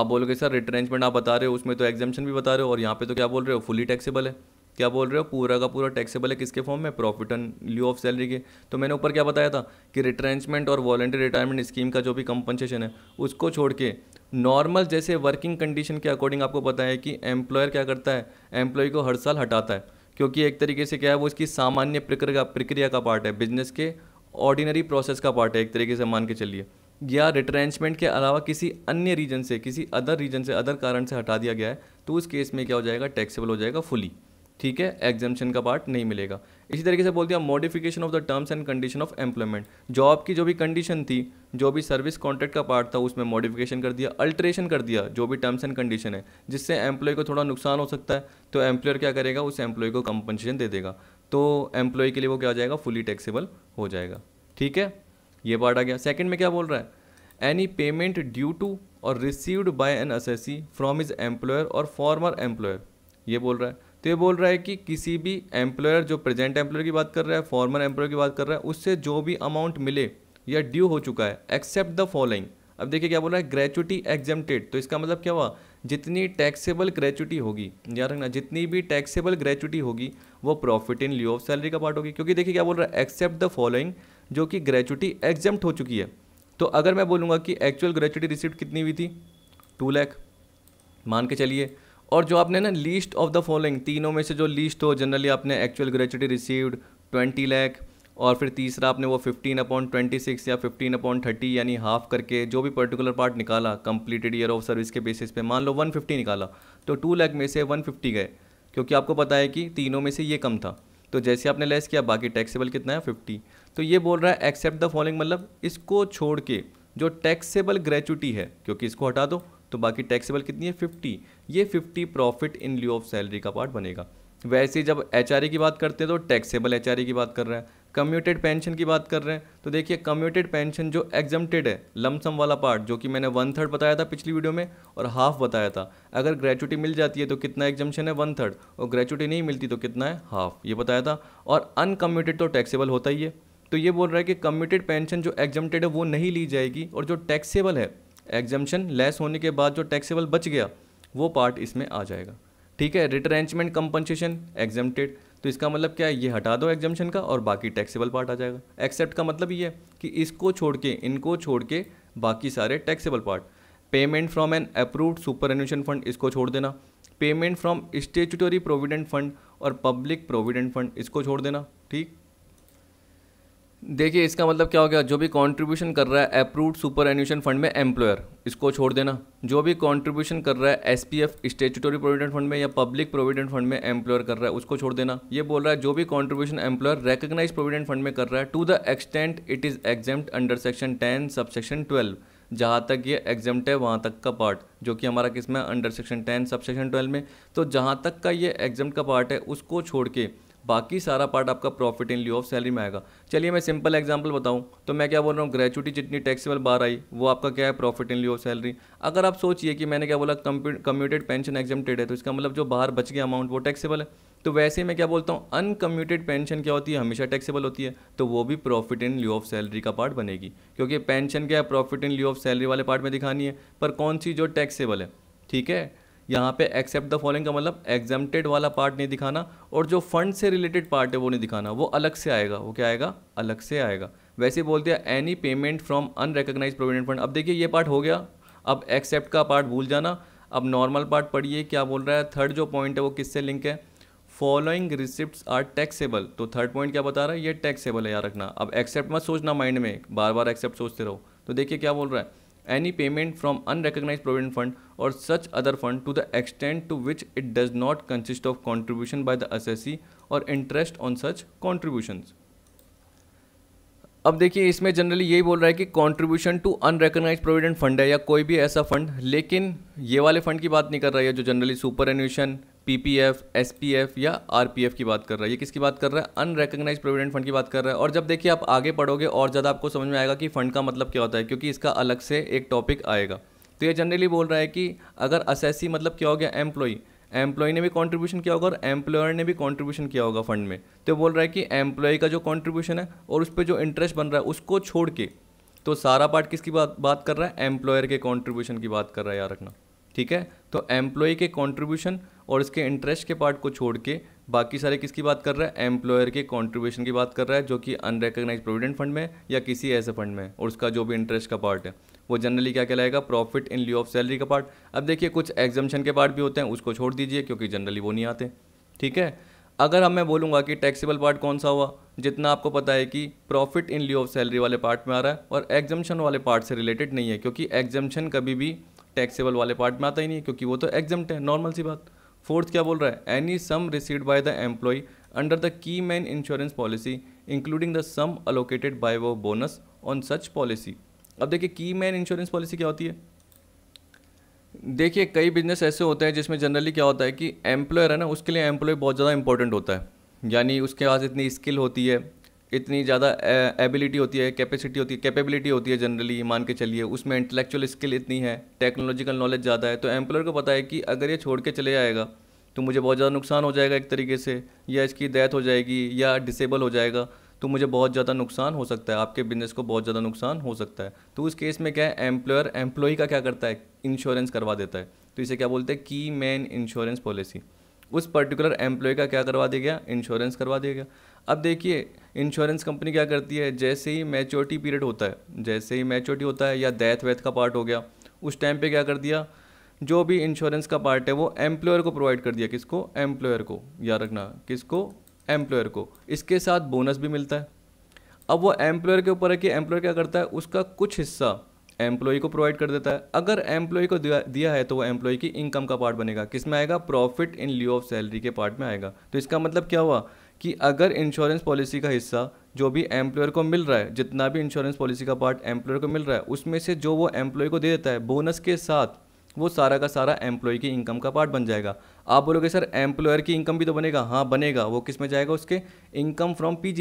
आप बोलोगे सर रिट्रेंचमेंट आप बता रहे हो उसमें तो एग्जामेशन भी बता रहे हो और यहाँ पे तो क्या बोल रहे हो फुली टैक्सेबल है क्या बोल रहे हो पूरा का पूरा टैक्सेबल है किसके फॉर्म में profit and lieu of salary के तो मैंने ऊपर क्या बताया था कि रिट्रेंचमेंट और वॉलेंट्री रिटायरमेंट स्कीम का जो भी कंपनसेशन है उसको छोड़ के नॉर्मल जैसे वर्किंग कंडीशन के अकॉर्डिंग आपको पता है कि एम्प्लॉयर क्या करता है एम्प्लॉय को हर साल हटाता है क्योंकि एक तरीके से क्या है वो इसकी सामान्य प्रक्रिया प्रक्रिया का पार्ट है बिजनेस के ऑर्डिनरी प्रोसेस का पार्ट है एक तरीके से मान के चलिए या रिट्रेंचमेंट के अलावा किसी अन्य रीजन से किसी अदर रीजन से अदर कारण से हटा दिया गया है तो उस केस में क्या हो जाएगा टैक्सेबल हो जाएगा फुली ठीक है एग्जामेशन का पार्ट नहीं मिलेगा इसी तरीके से बोल दिया modification of the terms and condition of employment job की जो भी कंडीशन थी जो भी सर्विस कॉन्ट्रैक्ट का पार्ट था उसमें मॉडिफिकेशन कर दिया अल्ट्रेशन कर दिया जो भी टर्म्स एंड कंडीशन है जिससे एम्प्लॉय को थोड़ा नुकसान हो सकता है तो एम्प्लॉयर क्या करेगा उस एम्प्लॉय को कंपनसेशन दे देगा तो एम्प्लॉय के लिए वो क्या हो जाएगा फुली टैक्सेबल हो जाएगा ठीक है ये पार्ट आ गया सेकंड में क्या बोल रहा है एनी पेमेंट ड्यू टू और received by an assessee from his employer और फॉर्मर एम्प्लॉयर ये बोल रहा है तो ये बोल रहा है कि किसी भी एम्प्लॉयर जो प्रेजेंट एम्प्लॉयर की बात कर रहा है फॉर्मर एम्प्लॉयर की बात कर रहा है उससे जो भी अमाउंट मिले या ड्यू हो चुका है एक्सेप्ट द फॉलोइंग अब देखिए क्या बोल रहा है ग्रेचुटी एग्जेम्प्टेड तो इसका मतलब क्या हुआ जितनी टैक्सेबल ग्रेचुटी होगी याद रखना जितनी भी टैक्सेबल ग्रेचुटी होगी वो profit in lieu of salary का पार्ट होगी क्योंकि देखिए क्या बोल रहा है एक्सेप्ट द फॉलोइंग जो कि ग्रेचुटी एग्जम्प्ट हो चुकी है तो अगर मैं बोलूँगा कि एक्चुअल ग्रेचुटी रिसिप्ट कितनी हुई थी टू लैख मान के चलिए और जो आपने ना लीस्ट ऑफ द फॉलोइंग तीनों में से जो लीस्ट हो जनरली आपने actual gratuity received twenty lakh और फिर तीसरा आपने वो 15 अपॉन सिक्स या 15 अपॉन थर्टी यानी हाफ करके जो भी पर्टिकुलर पार्ट निकाला कंप्लीटेड ईयर ऑफ सर्विस के बेसिस पे मान लो 150 निकाला तो टू लैख में से 150 गए क्योंकि आपको पता है कि तीनों में से ये कम था तो जैसे आपने लेस किया बाकी टैक्सेबल कितना है फिफ्टी तो ये बोल रहा है एक्सेप्ट द फॉलोइंग मतलब इसको छोड़ के जो टैक्सेबल ग्रेचुटी है क्योंकि इसको हटा दो तो बाकी टैक्सेबल कितनी है फिफ्टी ये fifty profit in lieu of salary का पार्ट बनेगा वैसे जब एच की बात करते हैं तो टैक्सेबल एच की बात कर रहे हैं कम्यूटेड पेंशन की बात कर रहे हैं तो देखिए कम्यूटेड पेंशन जो एग्जम्प्टेड है लमसम वाला पार्ट जो कि मैंने वन थर्ड बताया था पिछली वीडियो में और हाफ बताया था अगर ग्रेचुटी मिल जाती है तो कितना एग्जम्पन है वन थर्ड और ग्रेचुटी नहीं मिलती तो कितना है हाफ ये बताया था और अनकम्यूटेड तो टैक्सेबल होता ही है तो ये बोल रहा है कि कम्यूटेड पेंशन जो एग्जम्प्टेड है वो नहीं ली जाएगी और जो टैक्सेबल है एग्जम्पन लेस होने के बाद जो टैक्सेबल बच गया वो पार्ट इसमें आ जाएगा ठीक है रिटरेंचमेंट कंपनसेशन एग्जम्प्टेड तो इसका मतलब क्या है ये हटा दो एग्जामेशन का और बाकी टैक्सेबल पार्ट आ जाएगा एक्सेप्ट का मतलब ये है कि इसको छोड़ के इनको छोड़ के बाकी सारे taxable part payment from an approved superannuation fund इसको छोड़ देना payment from statutory provident fund और पब्लिक प्रोविडेंट फंड इसको छोड़ देना ठीक देखिए इसका मतलब क्या हो गया जो भी कंट्रीब्यूशन कर रहा है अप्रूव्ड सुपर एन्यूशन फंड में एम्प्लॉयर इसको छोड़ देना जो भी कंट्रीब्यूशन कर रहा है S P F statutory provident fund में या पब्लिक प्रोविडेंट फंड में एम्प्लॉयर कर रहा है उसको छोड़ देना ये बोल रहा है जो भी contribution employer recognised provident fund में कर रहा है to the extent it is exempt under section ten sub section twelve जहाँ तक ये एग्जेम्ट है वहाँ तक का पार्ट जो कि हमारा है under section ten sub section twelve में तो जहाँ तक का ये एग्जेम्ट का पार्ट है उसको छोड़ के बाकी सारा पार्ट आपका profit in lieu of salary में आएगा चलिए मैं सिंपल एग्जाम्पल बताऊँ तो मैं क्या बोल रहा हूँ ग्रेचुटी जितनी टैक्सीबल बार आई वो आपका क्या है profit in lieu of salary अगर आप सोचिए कि मैंने क्या बोला कम्यूटेड पेंशन एग्जामटेड है तो इसका मतलब जो बाहर बच गया अमाउंट वो टैक्सीबल है तो वैसे ही मैं क्या बोलता हूँ अनकम्यूटेड पेंशन क्या होती है हमेशा टैक्सेबल होती है तो वो भी profit in lieu of salary का पार्ट बनेगी क्योंकि पेंशन क्या है profit in lieu of salary वाले पार्ट में दिखानी है पर कौन सी जो टैक्सेबल है ठीक है यहाँ पे एक्सेप्ट द फॉलोइंग का मतलब एग्जामटेड वाला पार्ट नहीं दिखाना और जो फंड से रिलेटेड पार्ट है वो नहीं दिखाना वो अलग से आएगा वो क्या आएगा अलग से आएगा वैसे बोल दिया any payment from unrecognised provident fund अब देखिए ये पार्ट हो गया अब एक्सेप्ट का पार्ट भूल जाना अब नॉर्मल पार्ट पढ़िए क्या बोल रहा है थर्ड जो पॉइंट है वो किससे लिंक है फॉलोइंग रिसिप्ट आर टैक्सेबल तो थर्ड पॉइंट क्या बता रहा है ये टैक्सेबल है यार रखना अब एक्सेप्ट मत सोचना माइंड में बार बार एक्सेप्ट सोचते रहो तो देखिए क्या बोल रहा है any payment from unrecognized provident fund or such other fund to the extent to which it does not consist of contribution by the assessee or interest on such contributions अब देखिए इसमें जनरली यही बोल रहा है कि contribution to unrecognised provident fund है या कोई भी ऐसा फंड लेकिन ये वाले फंड की बात नहीं कर रही है जो generally superannuation PPF SPF या आरपीएफ की बात कर रहा है ये किसकी बात कर रहा है अनरिकग्नाइज प्रोविडेंट फंड की बात कर रहा है और जब देखिए आप आगे पढ़ोगे और ज़्यादा आपको समझ में आएगा कि फ़ंड का मतलब क्या होता है क्योंकि इसका अलग से एक टॉपिक आएगा तो ये जनरली बोल रहा है कि अगर असेसी मतलब क्या हो गया एम्प्लॉई एम्प्लॉय ने भी कॉन्ट्रीब्यूशन किया होगा और एम्प्लॉयर ने भी कॉन्ट्रीब्यूशन किया होगा फंड में तो बोल रहा है कि एम्प्लॉय का जो कॉन्ट्रीब्यूशन है और उस पर जो इंटरेस्ट बन रहा है उसको छोड़ के तो सारा पार्ट किसकी बात बात कर रहा है एम्प्लॉयर के कॉन्ट्रीब्यूशन की बात कर रहा है यार रखना ठीक है तो एम्प्लॉय के कॉन्ट्रीब्यूशन और इसके इंटरेस्ट के पार्ट को छोड़ के बाकी सारे किसकी बात कर रहा है एम्प्लॉयर के कॉन्ट्रीब्यूशन की बात कर रहा है जो कि अनरिकग्नाइज प्रोविडेंट फंड में या किसी ऐसे फंड में और उसका जो भी इंटरेस्ट का पार्ट है वो जनरली क्या कहलाएगा profit in lieu of salary का पार्ट अब देखिए कुछ एग्जामेशन के पार्ट भी होते हैं उसको छोड़ दीजिए क्योंकि जनरली वो नहीं आते ठीक है अगर हम मैं बोलूँगा कि टैक्सीबल पार्ट कौन सा हुआ जितना आपको पता है कि profit in lieu of salary वाले पार्ट में आ रहा है और एग्जामेशन वाले पार्ट से रिलेटेड नहीं है क्योंकि एग्जामेशन कभी भी टैक्सेबल वाले पार्ट में आता ही नहीं क्योंकि वो तो एग्जाम्ट है नॉर्मल सी बात फोर्थ क्या बोल रहा है any sum received by the employee under the keyman insurance policy including the sum allocated by way bonus on such policy अब देखिए की मैन इंश्योरेंस पॉलिसी क्या होती है देखिए कई बिजनेस ऐसे होते हैं जिसमें जनरली क्या होता है कि एम्प्लॉयर है ना उसके लिए एम्प्लॉय बहुत ज़्यादा इंपॉर्टेंट होता है यानी उसके पास इतनी स्किल होती है इतनी ज़्यादा एबिलिटी होती है कैपेसिटी होती है कैपेबिलिटी होती है जनरली मान के चलिए उसमें इंटेलेक्चुअल स्किल इतनी है टेक्नोलॉजिकल नॉलेज ज़्यादा है तो एम्प्लॉयर को पता है कि अगर ये छोड़ के चले जाएगा तो मुझे बहुत ज़्यादा नुकसान हो जाएगा एक तरीके से या इसकी डेथ हो जाएगी या डिसेबल हो जाएगा तो मुझे बहुत ज़्यादा नुकसान हो सकता है आपके बिजनेस को बहुत ज़्यादा नुकसान हो सकता है तो उस केस में क्या है एम्प्लॉयर एम्प्लॉई का क्या करता है इंश्योरेंस करवा देता है तो इसे क्या बोलते हैं की मैन इंश्योरेंस पॉलिसी उस पर्टिकुलर एम्प्लॉय का क्या करवा दिया गया इंश्योरेंस करवा दिया गया अब देखिए इंश्योरेंस कंपनी क्या करती है जैसे ही मैच्योरिटी पीरियड होता है जैसे ही मैच्योरिटी होता है या डेथ वैथ का पार्ट हो गया उस टाइम पे क्या कर दिया जो भी इंश्योरेंस का पार्ट है वो एम्प्लॉयर को प्रोवाइड कर दिया किसको एम्प्लॉयर को याद रखना किसको एम्प्लॉयर को इसके साथ बोनस भी मिलता है अब वो एम्प्लॉयर के ऊपर है कि एम्प्लॉयर क्या करता है उसका कुछ हिस्सा एम्प्लॉय को प्रोवाइड कर देता है अगर एम्प्लॉय को दिया, दिया है तो वो एम्प्लॉय की इनकम का पार्ट बनेगा किस में आएगा profit in lieu of salary के पार्ट में आएगा तो इसका मतलब क्या हुआ कि अगर इंश्योरेंस पॉलिसी का हिस्सा जो भी एम्प्लॉयर को मिल रहा है जितना भी इंश्योरेंस पॉलिसी का पार्ट एम्प्लॉयर को मिल रहा है उसमें से जो वो एम्प्लॉय को दे देता है बोनस के साथ वो सारा का सारा एम्प्लॉय की इनकम का पार्ट बन जाएगा आप बोलोगे सर एम्प्लॉयर की इनकम भी तो बनेगा हाँ बनेगा वो किस में जाएगा उसके income from p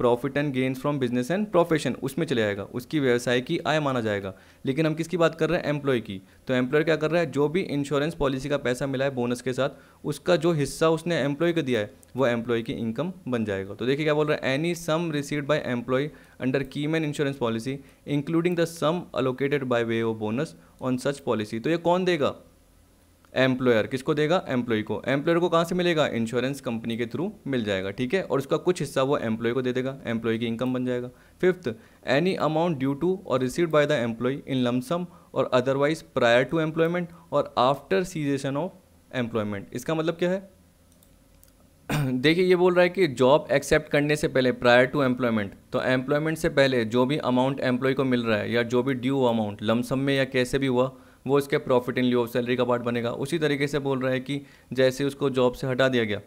profit and gains from business and profession उसमें चले जाएगा उसकी व्यवसाय की आय माना जाएगा लेकिन हम किसकी बात कर रहे हैं एम्प्लॉय की तो एम्प्लॉय क्या कर रहा है जो भी इंश्योरेंस पॉलिसी का पैसा मिला है बोनस के साथ उसका जो हिस्सा उसने एम्प्लॉय को दिया है वो एम्प्लॉय की इनकम बन जाएगा तो देखिए क्या बोल रहा है any sum received by employee under man insurance policy including the sum allocated by way of bonus on such policy तो ये कौन देगा एम्प्लॉयर किसको देगा एम्प्लॉय को एम्प्लॉयर को कहाँ से मिलेगा इंश्योरेंस कंपनी के थ्रू मिल जाएगा ठीक है और उसका कुछ हिस्सा वो एम्प्लॉय को दे देगा एम्प्लॉय की इनकम बन जाएगा fifth any amount due to और received by the employee in lump sum और अदरवाइज प्रायर टू एम्प्लॉयमेंट और आफ्टर सीजेशन ऑफ एम्प्लॉयमेंट इसका मतलब क्या है देखिए ये बोल रहा है कि जॉब एक्सेप्ट करने से पहले प्रायर टू एम्प्लॉयमेंट तो एम्प्लॉयमेंट से पहले जो भी अमाउंट एम्प्लॉय को मिल रहा है या जो भी ड्यू अमाउंट लमसम में या कैसे भी हुआ वो इसके प्रॉफिट इन लियो सैलरी का पार्ट बनेगा उसी तरीके से बोल रहा है कि जैसे उसको जॉब से हटा दिया गया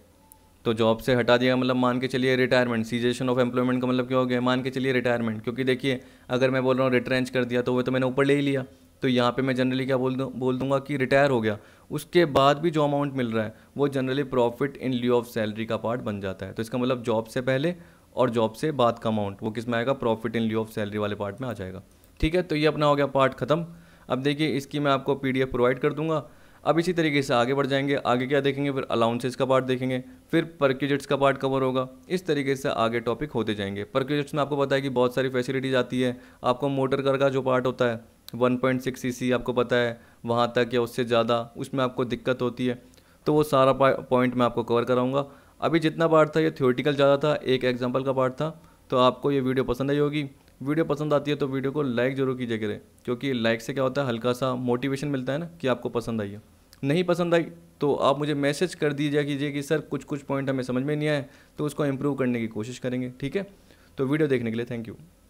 तो जॉब से हटा दिया मतलब मान के चलिए रिटायरमेंट सीजेशन ऑफ एम्प्लॉयमेंट का मतलब क्या हो गया मान के चलिए रिटायरमेंट क्योंकि देखिए अगर मैं बोल रहा हूँ रिट्रेंच कर दिया तो वो तो मैंने ऊपर ले ही लिया तो यहाँ पे मैं जनरली क्या बोल दूँ बोल दूंगा कि रिटायर हो गया उसके बाद भी जो अमाउंट मिल रहा है वो generally profit in lieu of salary का पार्ट बन जाता है तो इसका मतलब जॉब से पहले और जॉब से बाद का अमाउंट वो किस में आएगा profit in lieu of salary वाले पार्ट में आ जाएगा ठीक है तो ये अपना हो गया पार्ट खत्म अब देखिए इसकी मैं आपको पी प्रोवाइड कर दूंगा अब इसी तरीके से आगे बढ़ जाएंगे आगे क्या देखेंगे फिर अलाउंसेस का पार्ट देखेंगे फिर परक्यूजेट्स का पार्ट कवर होगा इस तरीके से आगे टॉपिक होते जाएंगे परक्यूजेट्स में आपको पता है कि बहुत सारी फैसिलिटीज़ आती है आपको मोटर कर का जो पार्ट होता है 1.6 पॉइंट आपको पता है वहाँ तक या उससे ज़्यादा उसमें आपको दिक्कत होती है तो वो सारा पॉइंट मैं आपको कवर कराऊँगा अभी जितना पार्ट था ये थियोटिकल ज़्यादा था एक एग्जाम्पल का पार्ट था तो आपको ये वीडियो पसंद आई होगी वीडियो पसंद आती है तो वीडियो को लाइक जरूर कीजिए करें क्योंकि लाइक से क्या होता है हल्का सा मोटिवेशन मिलता है ना कि आपको पसंद आई है नहीं पसंद आई तो आप मुझे मैसेज कर दीजिए कीजिए कि सर कुछ कुछ पॉइंट हमें समझ में नहीं आए तो उसको इम्प्रूव करने की कोशिश करेंगे ठीक है तो वीडियो देखने के लिए थैंक यू